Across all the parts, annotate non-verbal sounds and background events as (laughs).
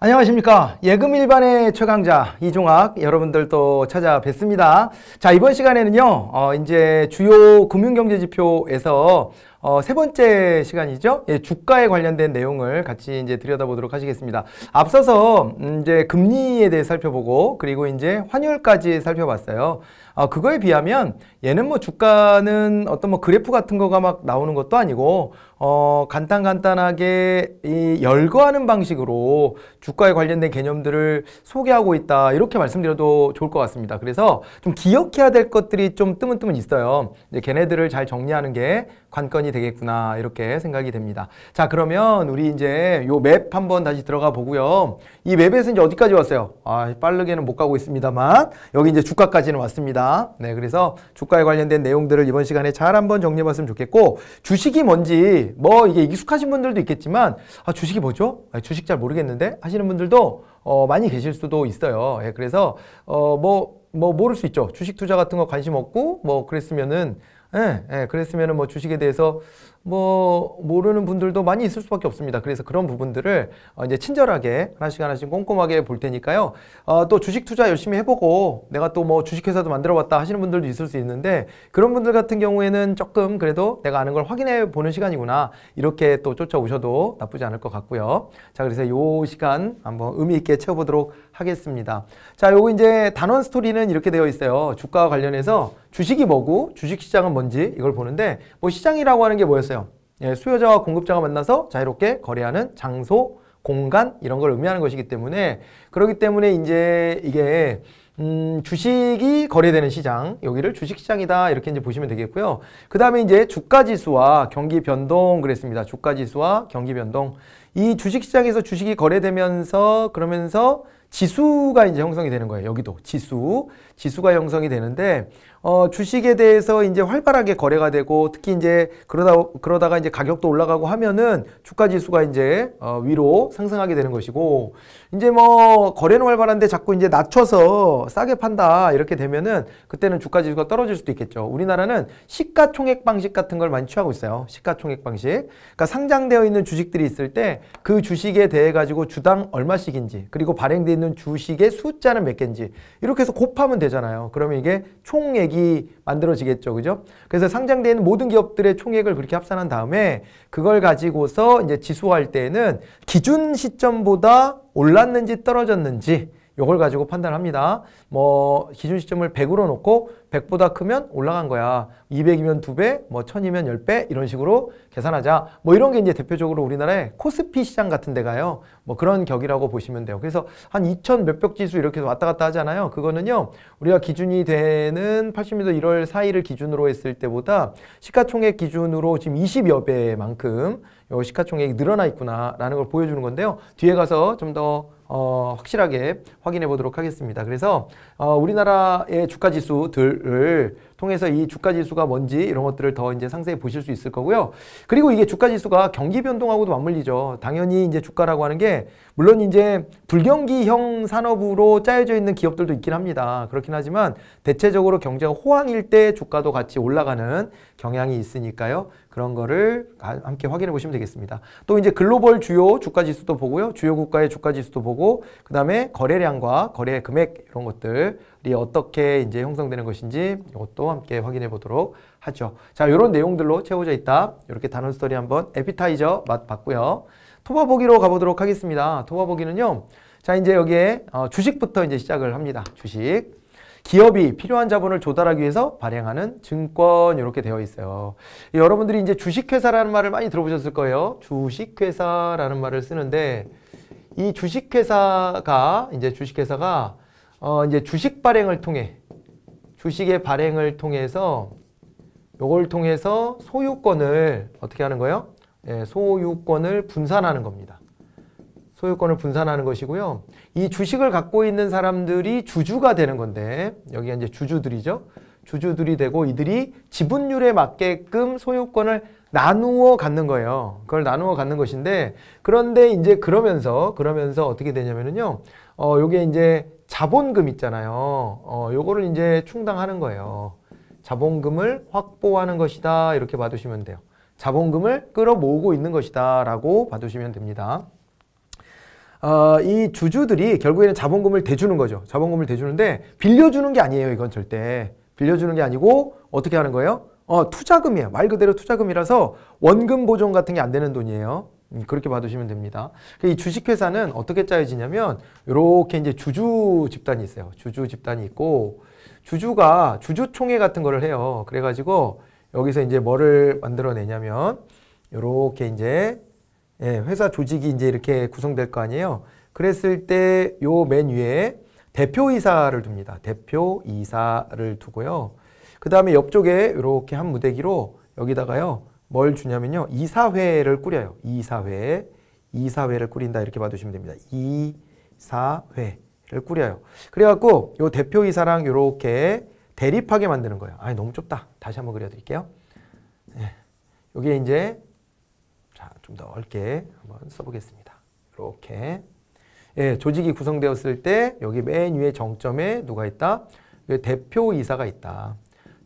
안녕하십니까 예금 일반의 최강자 이종학 여러분들 도 찾아뵙습니다 자 이번 시간에는요 어, 이제 주요 금융경제지표에서 어, 세 번째 시간이죠. 예, 주가에 관련된 내용을 같이 이제 들여다보도록 하시겠습니다. 앞서서 음, 이제 금리에 대해 살펴보고 그리고 이제 환율까지 살펴봤어요. 어, 그거에 비하면 얘는 뭐 주가는 어떤 뭐 그래프 같은 거가 막 나오는 것도 아니고 어, 간단간단하게 이 열거하는 방식으로 주가에 관련된 개념들을 소개하고 있다. 이렇게 말씀드려도 좋을 것 같습니다. 그래서 좀 기억해야 될 것들이 좀 뜨문뜨문 있어요. 이제 걔네들을 잘 정리하는 게 관건이 되겠구나 이렇게 생각이 됩니다. 자 그러면 우리 이제 요 맵 한번 다시 들어가 보고요. 이 맵에서 이제 어디까지 왔어요? 아 빠르게는 못 가고 있습니다만 여기 이제 주가까지는 왔습니다. 네 그래서 주가에 관련된 내용들을 이번 시간에 잘 한번 정리해봤으면 좋겠고 주식이 뭔지 뭐 이게 익숙하신 분들도 있겠지만 아 주식이 뭐죠? 아, 주식 잘 모르겠는데 하시는 분들도 어, 많이 계실 수도 있어요. 예, 그래서 어, 뭐, 뭐 모를 수 있죠. 주식 투자 같은 거 관심 없고 뭐 그랬으면은 예, 예, 그랬으면뭐 주식에 대해서 뭐 모르는 분들도 많이 있을 수밖에 없습니다. 그래서 그런 부분들을 어 이제 친절하게 하나씩 하나씩 꼼꼼하게 볼 테니까요. 어, 또 주식 투자 열심히 해보고 내가 또 뭐 주식회사도 만들어봤다 하시는 분들도 있을 수 있는데 그런 분들 같은 경우에는 조금 그래도 내가 아는 걸 확인해 보는 시간이구나 이렇게 또 쫓아오셔도 나쁘지 않을 것 같고요. 자 그래서 요 시간 한번 의미 있게 채워보도록 하겠습니다. 자 요거 이제 단원 스토리는 이렇게 되어 있어요. 주가와 관련해서 주식이 뭐고 주식시장은 뭔지 이걸 보는데 뭐 시장이라고 하는 게 뭐였어요? 예, 수요자와 공급자가 만나서 자유롭게 거래하는 장소, 공간 이런 걸 의미하는 것이기 때문에 그렇기 때문에 이제 이게 음, 주식이 거래되는 시장, 여기를 주식시장이다 이렇게 이제 보시면 되겠고요. 그 다음에 이제 주가지수와 경기 변동 그랬습니다. 주가지수와 경기 변동. 이 주식시장에서 주식이 거래되면서 그러면서 지수가 이제 형성이 되는 거예요. 여기도 지수, 지수가 형성이 되는데 어, 주식에 대해서 이제 활발하게 거래가 되고 특히 이제 그러다 그러다가 이제 가격도 올라가고 하면은 주가 지수가 이제 어, 위로 상승하게 되는 것이고 이제 뭐 거래는 활발한데 자꾸 이제 낮춰서 싸게 판다 이렇게 되면은 그때는 주가 지수가 떨어질 수도 있겠죠. 우리나라는 시가총액 방식 같은 걸 많이 취하고 있어요. 시가총액 방식. 그러니까 상장되어 있는 주식들이 있을 때 그 주식에 대해 가지고 주당 얼마씩인지 그리고 발행돼 있는 주식의 숫자는 몇 개인지 이렇게 해서 곱하면 되잖아요. 그러면 이게 총액 총액이 만들어지겠죠. 그죠? 그래서 상장된 모든 기업들의 총액을 그렇게 합산한 다음에 그걸 가지고서 이제 지수화할 때에는 기준 시점보다 올랐는지 떨어졌는지 요걸 가지고 판단합니다. 뭐 기준 시점을 100으로 놓고 100보다 크면 올라간 거야. 200이면 2배, 뭐 1000이면 10배 이런 식으로 계산하자. 뭐 이런 게 이제 대표적으로 우리나라의 코스피 시장 같은 데가요. 뭐 그런 격이라고 보시면 돼요. 그래서 한 2000 몇백 지수 이렇게 왔다 갔다 하잖아요. 그거는요. 우리가 기준이 되는 8 0 m 1월 4일을 기준으로 했을 때보다 시가총액 기준으로 지금 20여 배만큼 요 시가총액이 늘어나 있구나라는 걸 보여주는 건데요. 뒤에 가서 좀더 어, 확실하게 확인해 보도록 하겠습니다. 그래서 어, 우리나라의 주가지수들을 통해서 이 주가 지수가 뭔지 이런 것들을 더 이제 상세히 보실 수 있을 거고요. 그리고 이게 주가 지수가 경기 변동하고도 맞물리죠. 당연히 이제 주가라고 하는 게 물론 이제 불경기형 산업으로 짜여져 있는 기업들도 있긴 합니다. 그렇긴 하지만 대체적으로 경제가 호황일 때 주가도 같이 올라가는 경향이 있으니까요. 그런 거를 함께 확인해 보시면 되겠습니다. 또 이제 글로벌 주요 주가 지수도 보고요. 주요 국가의 주가 지수도 보고 그다음에 거래량과 거래 금액 이런 것들 이 어떻게 이제 형성되는 것인지 이것도 함께 확인해 보도록 하죠. 자, 요런 내용들로 채워져 있다. 이렇게 단원 스토리 한번 에피타이저 맛 봤고요. 토바보기로 가보도록 하겠습니다. 토바보기는요. 자, 이제 여기에 어, 주식부터 이제 시작을 합니다. 주식. 기업이 필요한 자본을 조달하기 위해서 발행하는 증권 이렇게 되어 있어요. 여러분들이 이제 주식회사라는 말을 많이 들어보셨을 거예요. 주식회사라는 말을 쓰는데 이 주식회사가 이제 주식회사가 어, 이제 주식 발행을 통해 주식의 발행을 통해서 요걸 통해서 소유권을 어떻게 하는 거예요? 예, 소유권을 분산하는 겁니다. 소유권을 분산하는 것이고요. 이 주식을 갖고 있는 사람들이 주주가 되는 건데 여기가 이제 주주들이죠. 주주들이 되고 이들이 지분율에 맞게끔 소유권을 나누어 갖는 거예요. 그걸 나누어 갖는 것인데 그런데 이제 그러면서 그러면서 어떻게 되냐면요어 요게 이제 자본금 있잖아요. 어, 요거를 이제 충당하는 거예요. 자본금을 확보하는 것이다. 이렇게 봐두시면 돼요. 자본금을 끌어모으고 있는 것이다. 라고 봐두시면 됩니다. 어, 이 주주들이 결국에는 자본금을 대주는 거죠. 자본금을 대주는데 빌려주는 게 아니에요. 이건 절대. 빌려주는 게 아니고 어떻게 하는 거예요? 어, 투자금이에요. 말 그대로 투자금이라서 원금 보존 같은 게 안 되는 돈이에요. 음, 그렇게 봐두시면 됩니다. 그 이 주식회사는 어떻게 짜여지냐면 이렇게 이제 주주 집단이 있어요. 주주 집단이 있고 주주가 주주총회 같은 거를 해요. 그래가지고 여기서 이제 뭐를 만들어내냐면 이렇게 이제 예, 회사 조직이 이제 이렇게 구성될 거 아니에요. 그랬을 때요맨 위에 대표이사를 둡니다. 대표이사를 두고요. 그 다음에 옆쪽에 이렇게 한 무대기로 여기다가요. 뭘 주냐면요. 이사회를 꾸려요. 이사회. 이사회를 꾸린다 이렇게 봐두시면 됩니다. 이사회를 꾸려요. 그래갖고 요 대표이사랑 요렇게 대립하게 만드는 거예요. 아니 너무 좁다. 다시 한번 그려드릴게요. 네. 요게 이제 자, 좀 넓게 한번 써보겠습니다. 요렇게 예, 조직이 구성되었을 때 여기 맨 위에 정점에 누가 있다? 대표이사가 있다.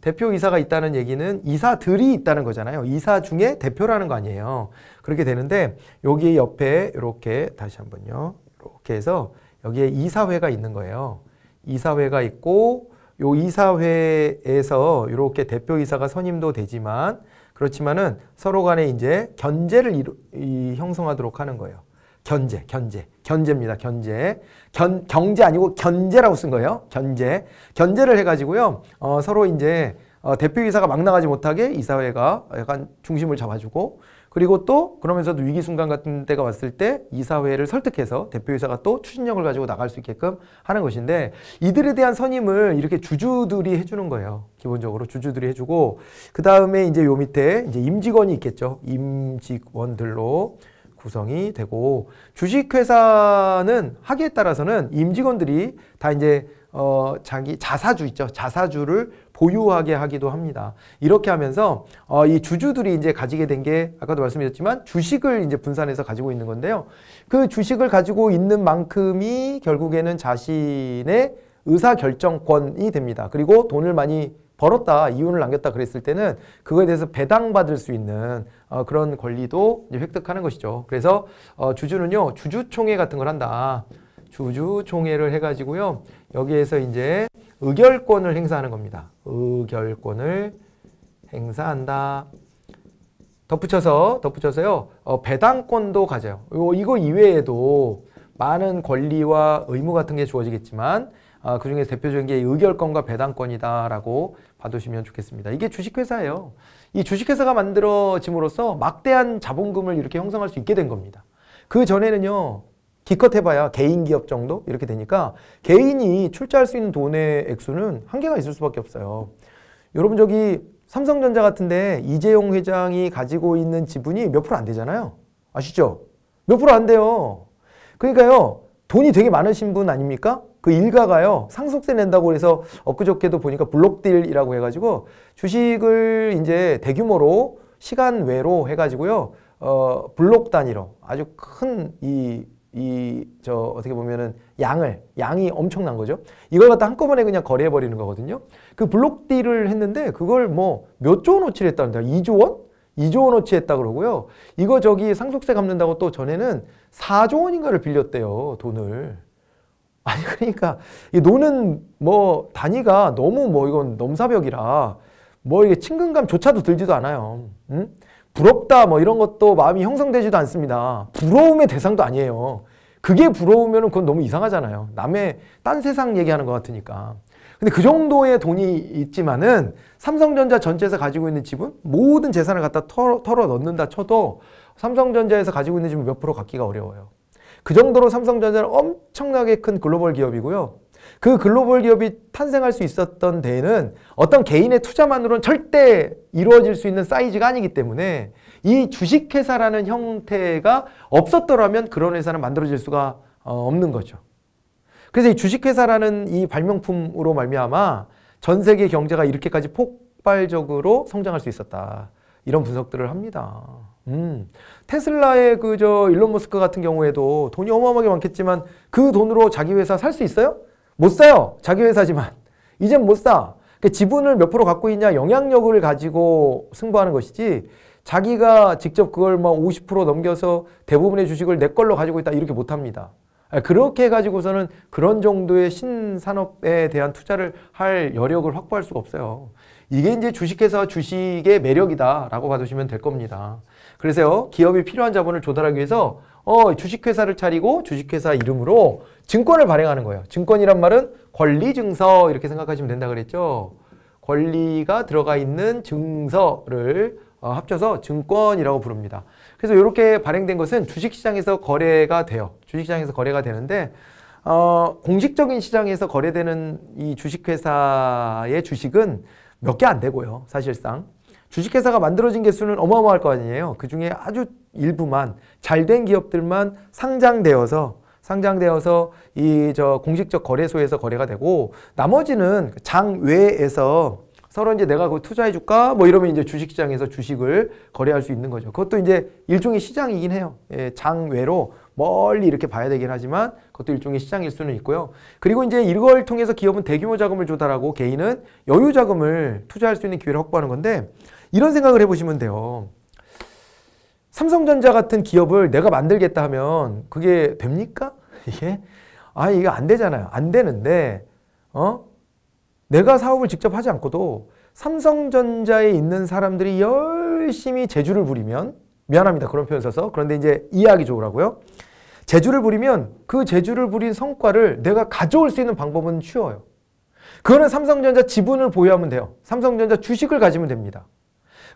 대표 이사가 있다는 얘기는 이사들이 있다는 거잖아요. 이사 중에 대표라는 거 아니에요. 그렇게 되는데 여기 옆에 이렇게 다시 한번요. 이렇게 해서 여기에 이사회가 있는 거예요. 이사회가 있고 요 이사회에서 이렇게 대표 이사가 선임도 되지만 그렇지만은 서로 간에 이제 견제를 이루, 이, 형성하도록 하는 거예요. 견제, 견제, 견제입니다. 견제. 견, 경제 아니고 견제라고 쓴 거예요. 견제. 견제를 해가지고요. 어, 서로 이제 어, 대표이사가 막 나가지 못하게 이사회가 약간 중심을 잡아주고 그리고 또 그러면서도 위기 순간 같은 때가 왔을 때 이사회를 설득해서 대표이사가 또 추진력을 가지고 나갈 수 있게끔 하는 것인데 이들에 대한 선임을 이렇게 주주들이 해주는 거예요. 기본적으로 주주들이 해주고 그 다음에 이제 요 밑에 이제 임직원이 있겠죠. 임직원들로 구성이 되고 주식회사는 하기에 따라서는 임직원들이 다 이제 어 자기 자사주 있죠 자사주를 보유하게 하기도 합니다. 이렇게 하면서 어, 이 주주들이 이제 가지게 된 게 아까도 말씀드렸지만 주식을 이제 분산해서 가지고 있는 건데요. 그 주식을 가지고 있는 만큼이 결국에는 자신의 의사결정권이 됩니다. 그리고 돈을 많이 벌었다, 이윤을 남겼다 그랬을 때는 그거에 대해서 배당받을 수 있는 어, 그런 권리도 획득하는 것이죠. 그래서 어, 주주는요, 주주총회 같은 걸 한다. 주주총회를 해가지고요, 여기에서 이제 의결권을 행사하는 겁니다. 의결권을 행사한다. 덧붙여서, 덧붙여서요, 어, 배당권도 가져요. 요, 이거 이외에도 많은 권리와 의무 같은 게 주어지겠지만, 아, 그 중에 대표적인 게 의결권과 배당권이다라고 봐두시면 좋겠습니다. 이게 주식회사예요. 이 주식회사가 만들어짐으로써 막대한 자본금을 이렇게 형성할 수 있게 된 겁니다. 그 전에는요. 기껏 해봐야 개인 기업 정도 이렇게 되니까 개인이 출자할 수 있는 돈의 액수는 한계가 있을 수밖에 없어요. 여러분 저기 삼성전자 같은데 이재용 회장이 가지고 있는 지분이 몇 프로 안 되잖아요. 아시죠? 몇 프로 안 돼요. 그러니까요. 돈이 되게 많으신 분 아닙니까? 그 일가가요 상속세 낸다고 해서 엊그저께도 보니까 블록딜이라고 해가지고 주식을 이제 대규모로 시간 외로 해가지고요 어 블록 단위로 아주 큰 이 이 저 어떻게 보면은 양을 양이 엄청난 거죠 이걸 갖다 한꺼번에 그냥 거래해 버리는 거거든요 그 블록딜을 했는데 그걸 뭐 몇 조 원어치를 했다는데 2조 원 2조 원어치 했다 그러고요 이거 저기 상속세 갚는다고 또 전에는 4조 원인가를 빌렸대요 돈을 (laughs) 아니 그러니까 이 노는 뭐 단위가 너무 뭐 이건 넘사벽이라 뭐 이게 친근감조차도 들지도 않아요. 음? 부럽다 뭐 이런 것도 마음이 형성되지도 않습니다. 부러움의 대상도 아니에요. 그게 부러우면 그건 너무 이상하잖아요. 남의 딴 세상 얘기하는 것 같으니까. 근데 그 정도의 돈이 있지만은 삼성전자 전체에서 가지고 있는 지분 모든 재산을 갖다 털어, 털어 넣는다 쳐도 삼성전자에서 가지고 있는 지분 몇 프로 갖기가 어려워요. 그 정도로 삼성전자는 엄청나게 큰 글로벌 기업이고요. 그 글로벌 기업이 탄생할 수 있었던 데에는 어떤 개인의 투자만으로는 절대 이루어질 수 있는 사이즈가 아니기 때문에 이 주식회사라는 형태가 없었더라면 그런 회사는 만들어질 수가 어, 없는 거죠. 그래서 이 주식회사라는 이 발명품으로 말미암아 전 세계 경제가 이렇게까지 폭발적으로 성장할 수 있었다. 이런 분석들을 합니다. 음, 테슬라의 그 저 일론 머스크 같은 경우에도 돈이 어마어마하게 많겠지만 그 돈으로 자기 회사 살 수 있어요? 못 사요. 자기 회사지만. 이젠 못 사. 그러니까 지분을 몇 프로 갖고 있냐 영향력을 가지고 승부하는 것이지 자기가 직접 그걸 막50% 뭐 넘겨서 대부분의 주식을 내 걸로 가지고 있다 이렇게 못합니다. 아, 그렇게 해가지고서는 그런 정도의 신산업에 대한 투자를 할 여력을 확보할 수가 없어요. 이게 이제 주식회사 주식의 매력이다라고 봐주시면 될 겁니다. 그래서요, 기업이 필요한 자본을 조달하기 위해서 어, 주식회사를 차리고 주식회사 이름으로 증권을 발행하는 거예요. 증권이란 말은 권리 증서 이렇게 생각하시면 된다 그랬죠. 권리가 들어가 있는 증서를 어, 합쳐서 증권이라고 부릅니다. 그래서 이렇게 발행된 것은 주식시장에서 거래가 돼요. 주식시장에서 거래가 되는데 어, 공식적인 시장에서 거래되는 이 주식회사의 주식은 몇 개 안 되고요. 사실상 주식회사가 만들어진 개수는 어마어마할 거 아니에요. 그 중에 아주 일부만 잘 된 기업들만 상장되어서 상장되어서 이 저 공식적 거래소에서 거래가 되고 나머지는 장외에서 서로 이제 내가 그 투자해 줄까 뭐 이러면 이제 주식시장에서 주식을 거래할 수 있는 거죠. 그것도 이제 일종의 시장이긴 해요. 예, 장외로 멀리 이렇게 봐야 되긴 하지만 그것도 일종의 시장일 수는 있고요. 그리고 이제 이걸 통해서 기업은 대규모 자금을 조달하고 개인은 여유 자금을 투자할 수 있는 기회를 확보하는 건데 이런 생각을 해보시면 돼요. 삼성전자 같은 기업을 내가 만들겠다 하면 그게 됩니까? (laughs) 이게? 아, 이게 안 되잖아요. 안 되는데, 어? 내가 사업을 직접 하지 않고도 삼성전자에 있는 사람들이 열심히 재주를 부리면, 미안합니다. 그런 표현 써서. 그런데 이제 이해하기 좋으라고요. 재주를 부리면 그 재주를 부린 성과를 내가 가져올 수 있는 방법은 쉬워요. 그거는 삼성전자 지분을 보유하면 돼요. 삼성전자 주식을 가지면 됩니다.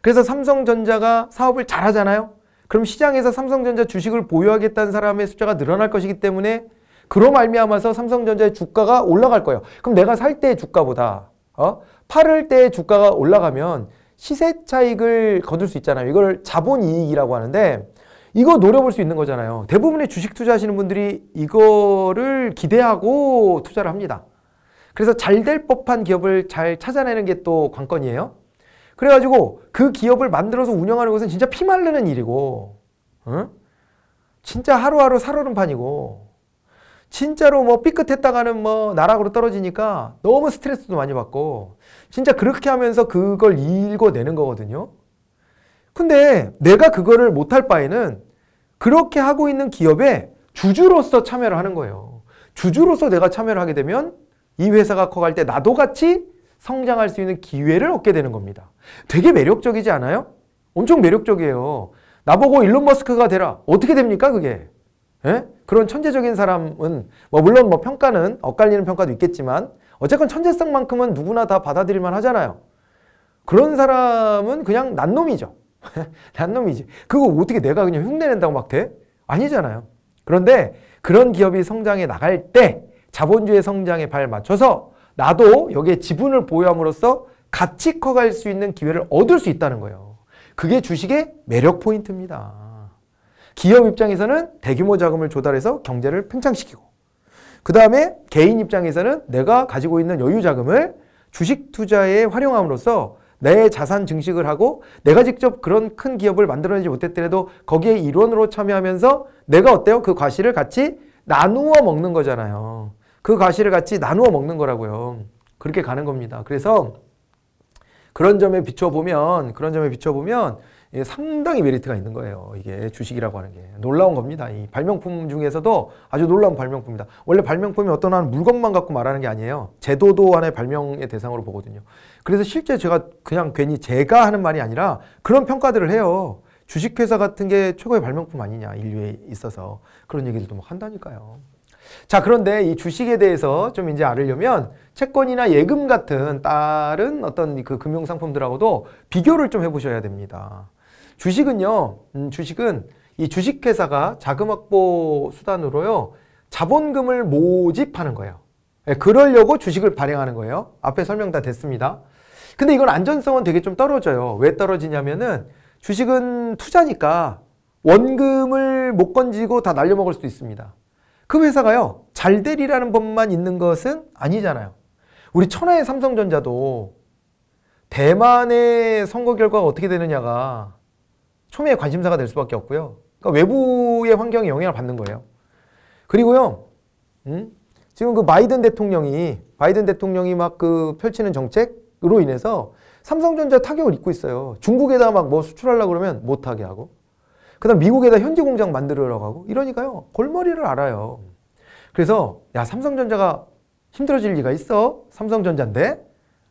그래서 삼성전자가 사업을 잘하잖아요. 그럼 시장에서 삼성전자 주식을 보유하겠다는 사람의 숫자가 늘어날 것이기 때문에 그럼 알미암아서 삼성전자의 주가가 올라갈 거예요. 그럼 내가 살 때 주가보다 어? 팔을 때 주가가 올라가면 시세 차익을 거둘 수 있잖아요. 이걸 자본 이익이라고 하는데 이거 노려볼 수 있는 거잖아요. 대부분의 주식 투자하시는 분들이 이거를 기대하고 투자를 합니다. 그래서 잘 될 법한 기업을 잘 찾아내는 게 또 관건이에요. 그래가지고 그 기업을 만들어서 운영하는 것은 진짜 피말 르는 일이고, 응? 어? 진짜 하루하루 살얼음판이고, 진짜로 뭐 삐끗했다가는 뭐 나락으로 떨어지니까 너무 스트레스도 많이 받고, 진짜 그렇게 하면서 그걸 읽어내는 거거든요. 근데 내가 그거를 못할 바에는 그렇게 하고 있는 기업에 주주로서 참여를 하는 거예요. 주주로서 내가 참여를 하게 되면 이 회사가 커갈 때 나도 같이 성장할 수 있는 기회를 얻게 되는 겁니다. 되게 매력적이지 않아요? 엄청 매력적이에요. 나보고 일론 머스크가 되라. 어떻게 됩니까 그게? 에? 예? 그런 천재적인 사람은 뭐 물론 뭐 평가는 엇갈리는 평가도 있겠지만 어쨌건 천재성만큼은 누구나 다 받아들일만 하잖아요. 그런 사람은 그냥 난놈이죠. 난놈이지. (laughs) 그거 어떻게 내가 그냥 흉내낸다고 막 돼? 아니잖아요. 그런데 그런 기업이 성장해 나갈 때 자본주의 성장에 발 맞춰서 나도 여기에 지분을 보유함으로써 같이 커갈 수 있는 기회를 얻을 수 있다는 거예요. 그게 주식의 매력 포인트입니다. 기업 입장에서는 대규모 자금을 조달해서 경제를 팽창시키고 그 다음에 개인 입장에서는 내가 가지고 있는 여유 자금을 주식 투자에 활용함으로써 내 자산 증식을 하고 내가 직접 그런 큰 기업을 만들어내지 못했더라도 거기에 일원으로 참여하면서 내가 어때요? 그 과실을 같이 나누어 먹는 거잖아요. 그 가시를 같이 나누어 먹는 거라고요. 그렇게 가는 겁니다. 그래서 그런 점에 비춰보면 그런 점에 비춰보면 상당히 메리트가 있는 거예요. 이게 주식이라고 하는 게 놀라운 겁니다. 이 발명품 중에서도 아주 놀라운 발명품이다. 원래 발명품이 어떤 한 물건만 갖고 말하는 게 아니에요. 제도도 하나의 발명의 대상으로 보거든요. 그래서 실제 제가 그냥 괜히 제가 하는 말이 아니라 그런 평가들을 해요. 주식회사 같은 게 최고의 발명품 아니냐 인류에 있어서 그런 얘기들도 막 한다니까요. 자, 그런데 이 주식에 대해서 좀 이제 알으려면 채권이나 예금 같은 다른 어떤 그 금융 상품들하고도 비교를 좀 해보셔야 됩니다. 주식은요, 음, 주식은 이 주식회사가 자금 확보 수단으로요, 자본금을 모집하는 거예요. 예, 그러려고 주식을 발행하는 거예요. 앞에 설명 다 됐습니다. 근데 이건 안전성은 되게 좀 떨어져요. 왜 떨어지냐면은 주식은 투자니까 원금을 못 건지고 다 날려먹을 수도 있습니다. 그 회사가요. 잘 되리라는 법만 있는 것은 아니잖아요. 우리 천하의 삼성전자도 대만의 선거 결과가 어떻게 되느냐가 초미의 관심사가 될 수밖에 없고요. 그러니까 외부의 환경에 영향을 받는 거예요. 그리고요. 음? 지금 그 바이든 대통령이 바이든 대통령이 막 그 펼치는 정책으로 인해서 삼성전자 타격을 입고 있어요. 중국에다 가막 뭐 수출하려 고 그러면 못하게 하고 그다음 미국에다 현지 공장 만들으고하고 이러니까요 골머리를 알아요. 그래서 야 삼성전자가 힘들어질 리가 있어 삼성전자인데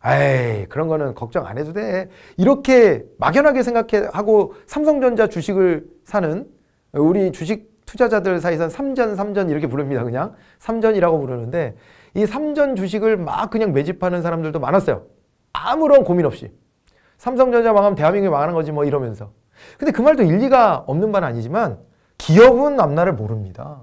에이 그런 거는 걱정 안 해도 돼 이렇게 막연하게 생각해 하고 삼성전자 주식을 사는 우리 주식 투자자들 사이선 삼전 삼전 이렇게 부릅니다 그냥 삼전이라고 부르는데 이 삼전 주식을 막 그냥 매집하는 사람들도 많았어요 아무런 고민 없이 삼성전자 망하면 대한민국이 망하는 거지 뭐 이러면서 근데 그 말도 일리가 없는 바는 아니지만 기업은 앞날을 모릅니다.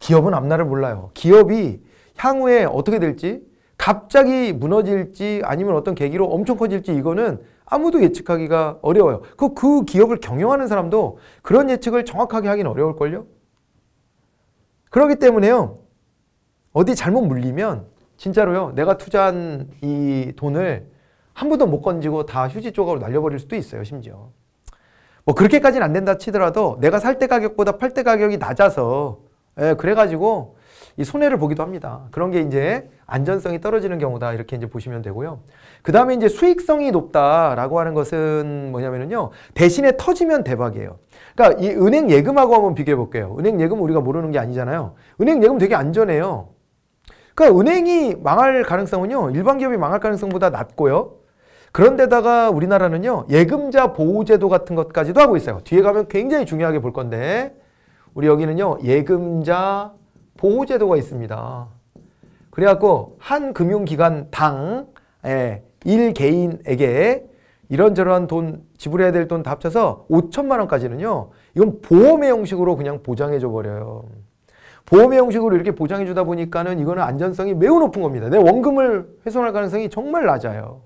기업은 앞날을 몰라요. 기업이 향후에 어떻게 될지 갑자기 무너질지 아니면 어떤 계기로 엄청 커질지 이거는 아무도 예측하기가 어려워요. 그, 그 기업을 경영하는 사람도 그런 예측을 정확하게 하긴 어려울걸요? 그렇기 때문에요. 어디 잘못 물리면 진짜로요. 내가 투자한 이 돈을 한 번도 못 건지고 다 휴지 조각으로 날려버릴 수도 있어요. 심지어. 뭐 그렇게까지는 안 된다 치더라도 내가 살 때 가격보다 팔 때 가격이 낮아서 예, 그래가지고 이 손해를 보기도 합니다. 그런 게 이제 안전성이 떨어지는 경우다 이렇게 이제 보시면 되고요. 그 다음에 이제 수익성이 높다라고 하는 것은 뭐냐면요 대신에 터지면 대박이에요. 그러니까 이 은행 예금하고 한번 비교해 볼게요. 은행 예금 우리가 모르는 게 아니잖아요. 은행 예금 되게 안전해요. 그러니까 은행이 망할 가능성은요 일반 기업이 망할 가능성보다 낮고요. 그런데다가 우리나라는요. 예금자 보호제도 같은 것까지도 하고 있어요. 뒤에 가면 굉장히 중요하게 볼 건데 우리 여기는요. 예금자 보호제도가 있습니다. 그래갖고 한 금융기관당 예, 1개인에게 이런저런 돈 지불해야 될 돈 다 합쳐서 5천만 원까지는요. 이건 보험의 형식으로 그냥 보장해줘 버려요. 보험의 형식으로 이렇게 보장해주다 보니까는 이거는 안전성이 매우 높은 겁니다. 내 원금을 훼손할 가능성이 정말 낮아요.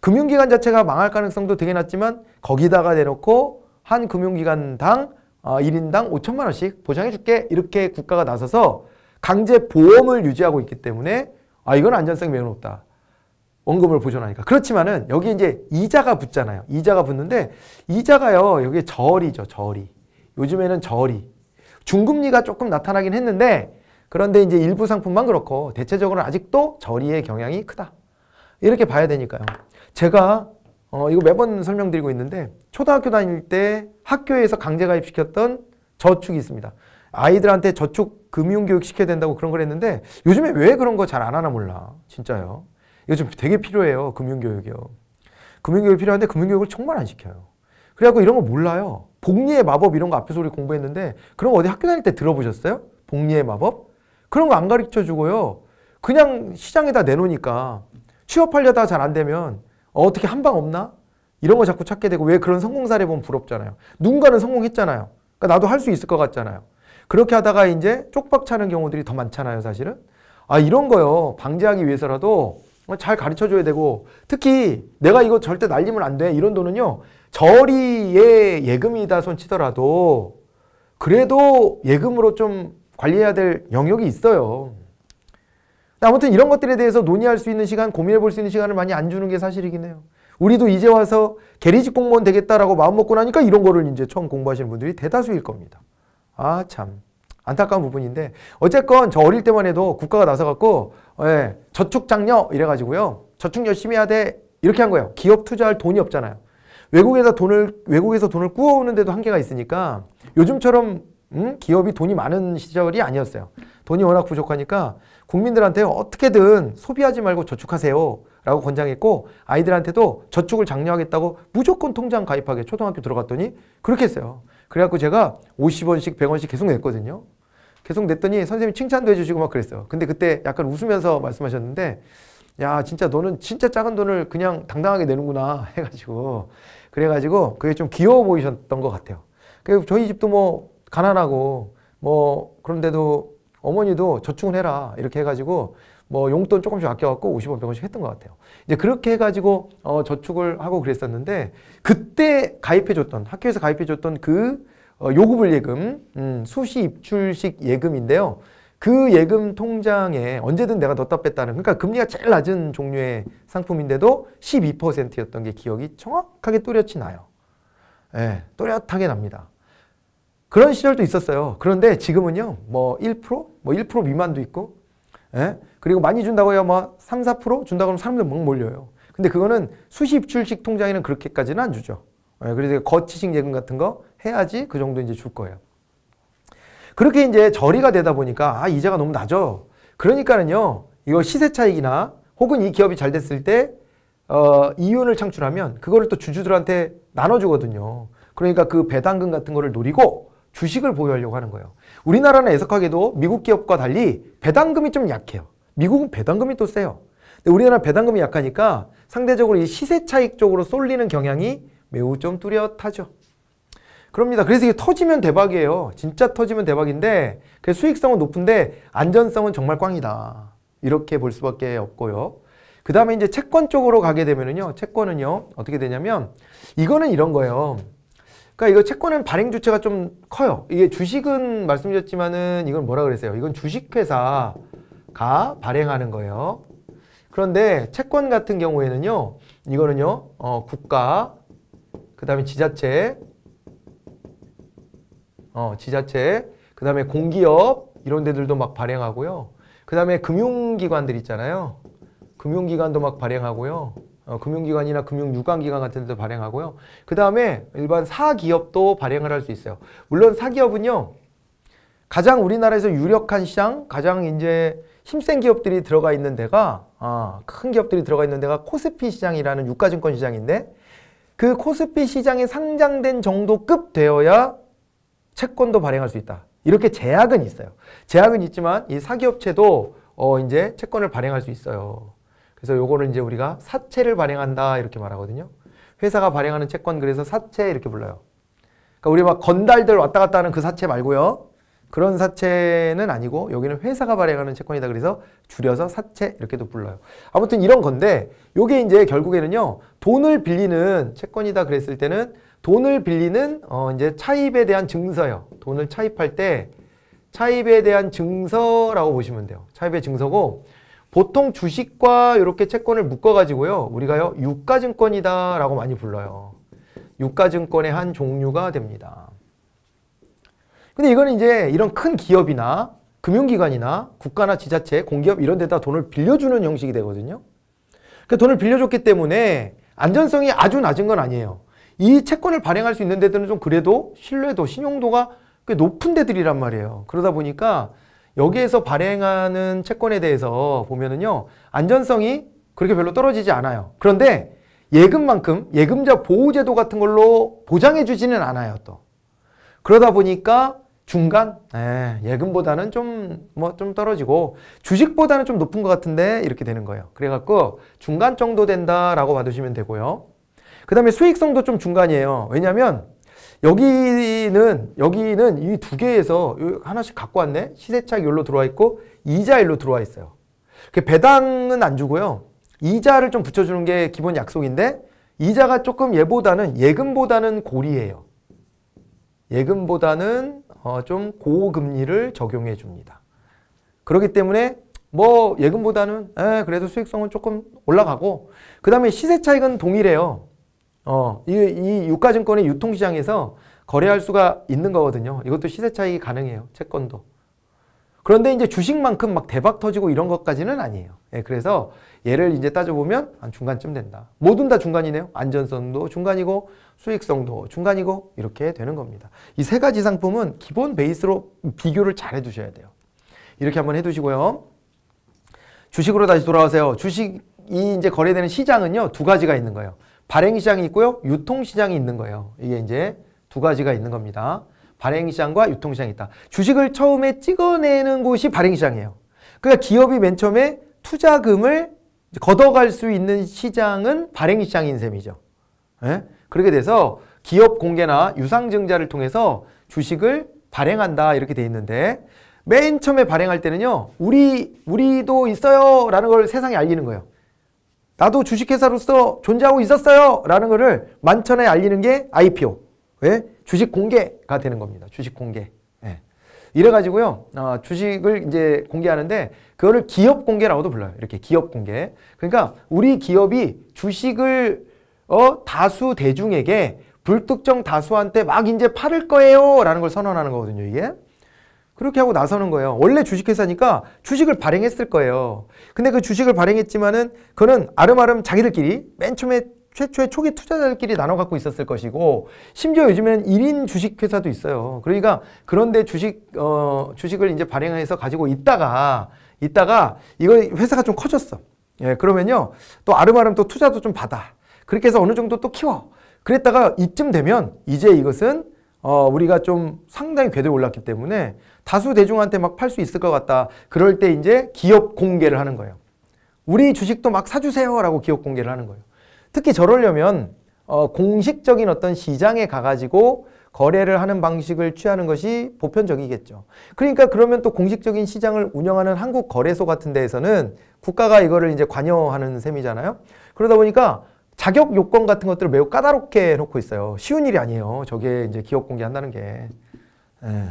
금융기관 자체가 망할 가능성도 되게 낮지만 거기다가 내놓고 한 금융기관당 어, 1인당 5천만 원씩 보장해 줄게 이렇게 국가가 나서서 강제 보험을 유지하고 있기 때문에 아 이건 안전성 매우 높다. 원금을 보존하니까. 그렇지만은 여기 이제 이자가 붙잖아요. 이자가 붙는데 이자가요. 여기 저리죠. 저리. 요즘에는 저리. 중금리가 조금 나타나긴 했는데 그런데 이제 일부 상품만 그렇고 대체적으로 아직도 저리의 경향이 크다. 이렇게 봐야 되니까요. 제가 어, 이거 매번 설명드리고 있는데 초등학교 다닐 때 학교에서 강제 가입시켰던 저축이 있습니다. 아이들한테 저축 금융 교육 시켜야 된다고 그런 걸 했는데 요즘에 왜 그런 거 잘 안 하나 몰라. 진짜요. 이거 좀 되게 필요해요. 금융 교육이요. 금융 교육 이 필요한데 금융 교육을 정말 안 시켜요. 그래갖고 이런 거 몰라요. 복리의 마법 이런 거 앞에서 우리 공부했는데 그런 거 어디 학교 다닐 때 들어보셨어요? 복리의 마법? 그런 거 안 가르쳐 주고요. 그냥 시장에다 내놓으니까 취업하려다 잘 안 되면 어, 떻게 한 방 없나? 이런 거 자꾸 찾게 되고 왜 그런 성공 사례 보면 부럽잖아요. 누군가는 성공했잖아요. 그러니까 나도 할 수 있을 것 같잖아요. 그렇게 하다가 이제 쪽박 차는 경우들이 더 많잖아요, 사실은. 아, 이런 거요. 방지하기 위해서라도 잘 가르쳐 줘야 되고 특히 내가 이거 절대 날리면 안 돼. 이런 돈은요. 저리의 예금이다 손 치더라도 그래도 예금으로 좀 관리해야 될 영역이 있어요. 아무튼 이런 것들에 대해서 논의할 수 있는 시간, 고민해 볼 수 있는 시간을 많이 안 주는 게 사실이긴 해요. 우리도 이제 와서 게리직 공무원 되겠다라고 마음먹고 나니까 이런 거를 이제 처음 공부하시는 분들이 대다수일 겁니다. 아, 참. 안타까운 부분인데. 어쨌건 저 어릴 때만 해도 국가가 나서갖고, 예, 저축장려 이래가지고요. 저축 열심히 해야 돼. 이렇게 한 거예요. 기업 투자할 돈이 없잖아요. 외국에서 돈을, 외국에서 돈을 구워오는데도 한계가 있으니까 요즘처럼 음? 기업이 돈이 많은 시절이 아니었어요. 돈이 워낙 부족하니까 국민들한테 어떻게든 소비하지 말고 저축하세요. 라고 권장했고 아이들한테도 저축을 장려하겠다고 무조건 통장 가입하게 초등학교 들어갔더니 그렇게 했어요. 그래갖고 제가 50원씩 100원씩 계속 냈거든요. 계속 냈더니 선생님이 칭찬도 해주시고 막 그랬어요. 근데 그때 약간 웃으면서 말씀하셨는데 야 진짜 너는 진짜 작은 돈을 그냥 당당하게 내는구나 해가지고 그래가지고 그게 좀 귀여워 보이셨던 것 같아요. 그래서 저희 집도 뭐 가난하고 뭐 그런데도 어머니도 저축은 해라 이렇게 해가지고 뭐 용돈 조금씩 아껴갖고 50원 100원씩 했던 것 같아요. 이제 그렇게 해가지고 어, 저축을 하고 그랬었는데 그때 가입해줬던 학교에서 가입해줬던 그 어, 요구불 예금 음, 수시 입출식 예금인데요. 그 예금 통장에 언제든 내가 넣었다 뺐다는 그러니까 금리가 제일 낮은 종류의 상품인데도 12%였던 게 기억이 정확하게 또렷이 나요. 예, 또렷하게 납니다. 그런 시절도 있었어요. 그런데 지금은요, 뭐 1%? 뭐 1% 미만도 있고, 예? 그리고 많이 준다고 해야 뭐 3, 4% 준다고 하면 사람들 막 몰려요. 근데 그거는 수시 입출식 통장에는 그렇게까지는 안 주죠. 예, 그래서 거치식 예금 같은 거 해야지 그 정도 이제 줄 거예요. 그렇게 이제 저리가 되다 보니까, 아, 이자가 너무 낮죠 그러니까는요, 이거 시세 차익이나 혹은 이 기업이 잘 됐을 때, 어, 이윤을 창출하면 그거를 또 주주들한테 나눠주거든요. 그러니까 그 배당금 같은 거를 노리고 주식을 보유하려고 하는 거예요. 우리나라는 애석하게도 미국 기업과 달리 배당금이 좀 약해요. 미국은 배당금이 또 세요. 근데 우리나라 배당금이 약하니까 상대적으로 이 시세 차익 쪽으로 쏠리는 경향이 매우 좀 뚜렷하죠. 그럽니다. 그래서 이게 터지면 대박이에요. 진짜 터지면 대박인데 그 수익성은 높은데 안전성은 정말 꽝이다. 이렇게 볼 수밖에 없고요. 그 다음에 이제 채권 쪽으로 가게 되면은요. 채권은요. 어떻게 되냐면 이거는 이런 거예요. 그러니까 이거 채권은 발행 주체가 좀 커요. 이게 주식은 말씀드렸지만은 이건 뭐라 그랬어요? 이건 주식회사가 발행하는 거예요. 그런데 채권 같은 경우에는요. 이거는요. 어, 국가, 그 다음에 지자체, 어, 지자체, 그 다음에 공기업 이런 데들도 막 발행하고요. 그 다음에 금융기관들 있잖아요. 금융기관도 막 발행하고요. 어, 금융기관이나 금융유관기관 같은 데도 발행하고요. 그 다음에 일반 사기업도 발행을 할 수 있어요. 물론 사기업은요. 가장 우리나라에서 유력한 시장, 가장 이제 힘센 기업들이 들어가 있는 데가 아, 큰 기업들이 들어가 있는 데가 코스피 시장이라는 유가증권 시장인데 그 코스피 시장에 상장된 정도급 되어야 채권도 발행할 수 있다. 이렇게 제약은 있어요. 제약은 있지만 이 사기업체도 어, 이제 채권을 발행할 수 있어요. 그래서 요거는 이제 우리가 사채를 발행한다 이렇게 말하거든요. 회사가 발행하는 채권 그래서 사채 이렇게 불러요. 그러니까 우리 막 건달들 왔다 갔다 하는 그 사채 말고요. 그런 사채는 아니고 여기는 회사가 발행하는 채권이다 그래서 줄여서 사채 이렇게도 불러요. 아무튼 이런 건데 요게 이제 결국에는요. 돈을 빌리는 채권이다 그랬을 때는 돈을 빌리는 어 이제 차입에 대한 증서요. 돈을 차입할 때 차입에 대한 증서라고 보시면 돼요. 차입의 증서고 보통 주식과 이렇게 채권을 묶어가지고요. 우리가요, 유가증권이다 라고 많이 불러요. 유가증권의 한 종류가 됩니다. 근데 이거는 이제 이런 큰 기업이나 금융기관이나 국가나 지자체, 공기업 이런 데다 돈을 빌려주는 형식이 되거든요. 그 돈을 빌려줬기 때문에 안전성이 아주 낮은 건 아니에요. 이 채권을 발행할 수 있는 데들은 좀 그래도 신뢰도, 신용도가 꽤 높은 데들이란 말이에요. 그러다 보니까 여기에서 발행하는 채권에 대해서 보면은요. 안전성이 그렇게 별로 떨어지지 않아요. 그런데 예금만큼 예금자 보호제도 같은 걸로 보장해 주지는 않아요. 또 그러다 보니까 중간 예, 금보다는 좀 뭐 좀 떨어지고 주식보다는 좀 높은 것 같은데 이렇게 되는 거예요. 그래갖고 중간 정도 된다라고 봐주시면 되고요. 그 다음에 수익성도 좀 중간이에요. 왜냐하면 여기는 여기는 이 두 개에서 하나씩 갖고 왔네. 시세차익 열로 들어와 있고 이자 열로 들어와 있어요. 그 배당은 안 주고요. 이자를 좀 붙여주는 게 기본 약속인데 이자가 조금 얘보다는 예금보다는 고리예요. 예금보다는 어, 좀 고금리를 적용해 줍니다. 그렇기 때문에 뭐 예금보다는 에, 그래도 수익성은 조금 올라가고 그 다음에 시세 차익은 동일해요. 어, 이, 이유가증권의 유통시장에서 거래할 수가 있는 거거든요. 이것도 시세 차익이 가능해요. 채권도. 그런데 이제 주식만큼 막 대박 터지고 이런 것까지는 아니에요. 예, 그래서 얘를 이제 따져보면 한 중간쯤 된다. 모든 다 중간이네요. 안전성도 중간이고 수익성도 중간이고 이렇게 되는 겁니다. 이 세 가지 상품은 기본 베이스로 비교를 잘 해두셔야 돼요. 이렇게 한번 해두시고요. 주식으로 다시 돌아오세요. 주식이 이제 거래되는 시장은요. 두 가지가 있는 거예요. 발행시장이 있고요. 유통시장이 있는 거예요. 이게 이제 두 가지가 있는 겁니다. 발행시장과 유통시장이 있다. 주식을 처음에 찍어내는 곳이 발행시장이에요. 그러니까 기업이 맨 처음에 투자금을 걷어갈 수 있는 시장은 발행시장인 셈이죠. 예? 그렇게 돼서 기업 공개나 유상증자를 통해서 주식을 발행한다 이렇게 돼 있는데 맨 처음에 발행할 때는요. 우리 우리도 있어요 라는 걸 세상에 알리는 거예요. 나도 주식회사로서 존재하고 있었어요. 라는 거를 만천에 알리는 게 IPO. 왜? 예? 주식 공개가 되는 겁니다. 주식 공개. 예. 이래가지고요. 어, 주식을 이제 공개하는데 그거를 기업 공개라고도 불러요. 이렇게 기업 공개. 그러니까 우리 기업이 주식을 어, 다수 대중에게 불특정 다수한테 막 이제 팔을 거예요. 라는 걸 선언하는 거거든요. 이게. 그렇게 하고 나서는 거예요. 원래 주식회사니까 주식을 발행했을 거예요. 근데 그 주식을 발행했지만은 그는 아름아름 자기들끼리 맨 처음에 최초의 초기 투자자들끼리 나눠 갖고 있었을 것이고 심지어 요즘에는 1인 주식회사도 있어요. 그러니까 그런데 주식 어 주식을 이제 발행해서 가지고 있다가 있다가 이거 회사가 좀 커졌어. 예, 그러면요. 또 아름아름 또 투자도 좀 받아. 그렇게 해서 어느 정도 또 키워. 그랬다가 이쯤 되면 이제 이것은 어, 우리가 좀 상당히 궤도에 올랐기 때문에 다수 대중한테 막 팔 수 있을 것 같다. 그럴 때 이제 기업 공개를 하는 거예요. 우리 주식도 막 사주세요 라고 기업 공개를 하는 거예요. 특히 저러려면 어, 공식적인 어떤 시장에 가가지고 거래를 하는 방식을 취하는 것이 보편적이겠죠. 그러니까 그러면 또 공식적인 시장을 운영하는 한국 거래소 같은 데에서는 국가가 이거를 이제 관여하는 셈이잖아요. 그러다 보니까 자격 요건 같은 것들을 매우 까다롭게 놓고 있어요. 쉬운 일이 아니에요. 저게 이제 기업 공개한다는 게. 예.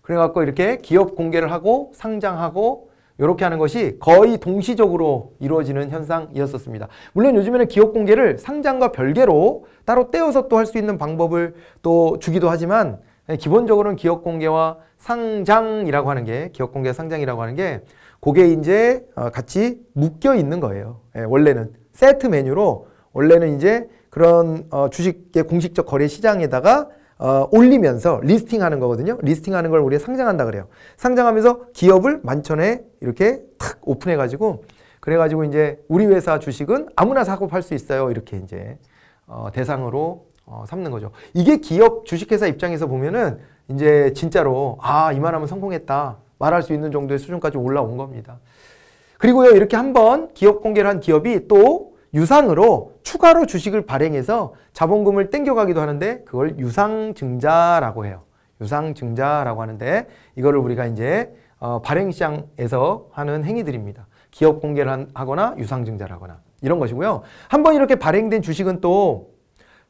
그래갖고 이렇게 기업 공개를 하고 상장하고 이렇게 하는 것이 거의 동시적으로 이루어지는 현상이었었습니다. 물론 요즘에는 기업 공개를 상장과 별개로 따로 떼어서 또 할 수 있는 방법을 또 주기도 하지만 예, 기본적으로는 기업 공개와 상장이라고 하는 게 기업 공개 상장이라고 하는 게 그게 이제 어, 같이 묶여 있는 거예요. 예, 원래는 세트 메뉴로 원래는 이제 그런 어, 주식의 공식적 거래 시장에다가 어, 올리면서 리스팅하는 거거든요. 리스팅하는 걸 우리가 상장한다 그래요. 상장하면서 기업을 만천에 이렇게 탁 오픈해가지고 그래가지고 이제 우리 회사 주식은 아무나 사고 팔 수 있어요. 이렇게 이제 어, 대상으로 어, 삼는 거죠. 이게 기업 주식회사 입장에서 보면은 이제 진짜로 아 이만하면 성공했다 말할 수 있는 정도의 수준까지 올라온 겁니다. 그리고요 이렇게 한번 기업 공개를 한 기업이 또 유상으로 추가로 주식을 발행해서 자본금을 땡겨가기도 하는데 그걸 유상증자라고 해요. 유상증자라고 하는데 이거를 우리가 이제 어, 발행시장에서 하는 행위들입니다. 기업 공개를 하거나 유상증자라거나 이런 것이고요. 한번 이렇게 발행된 주식은 또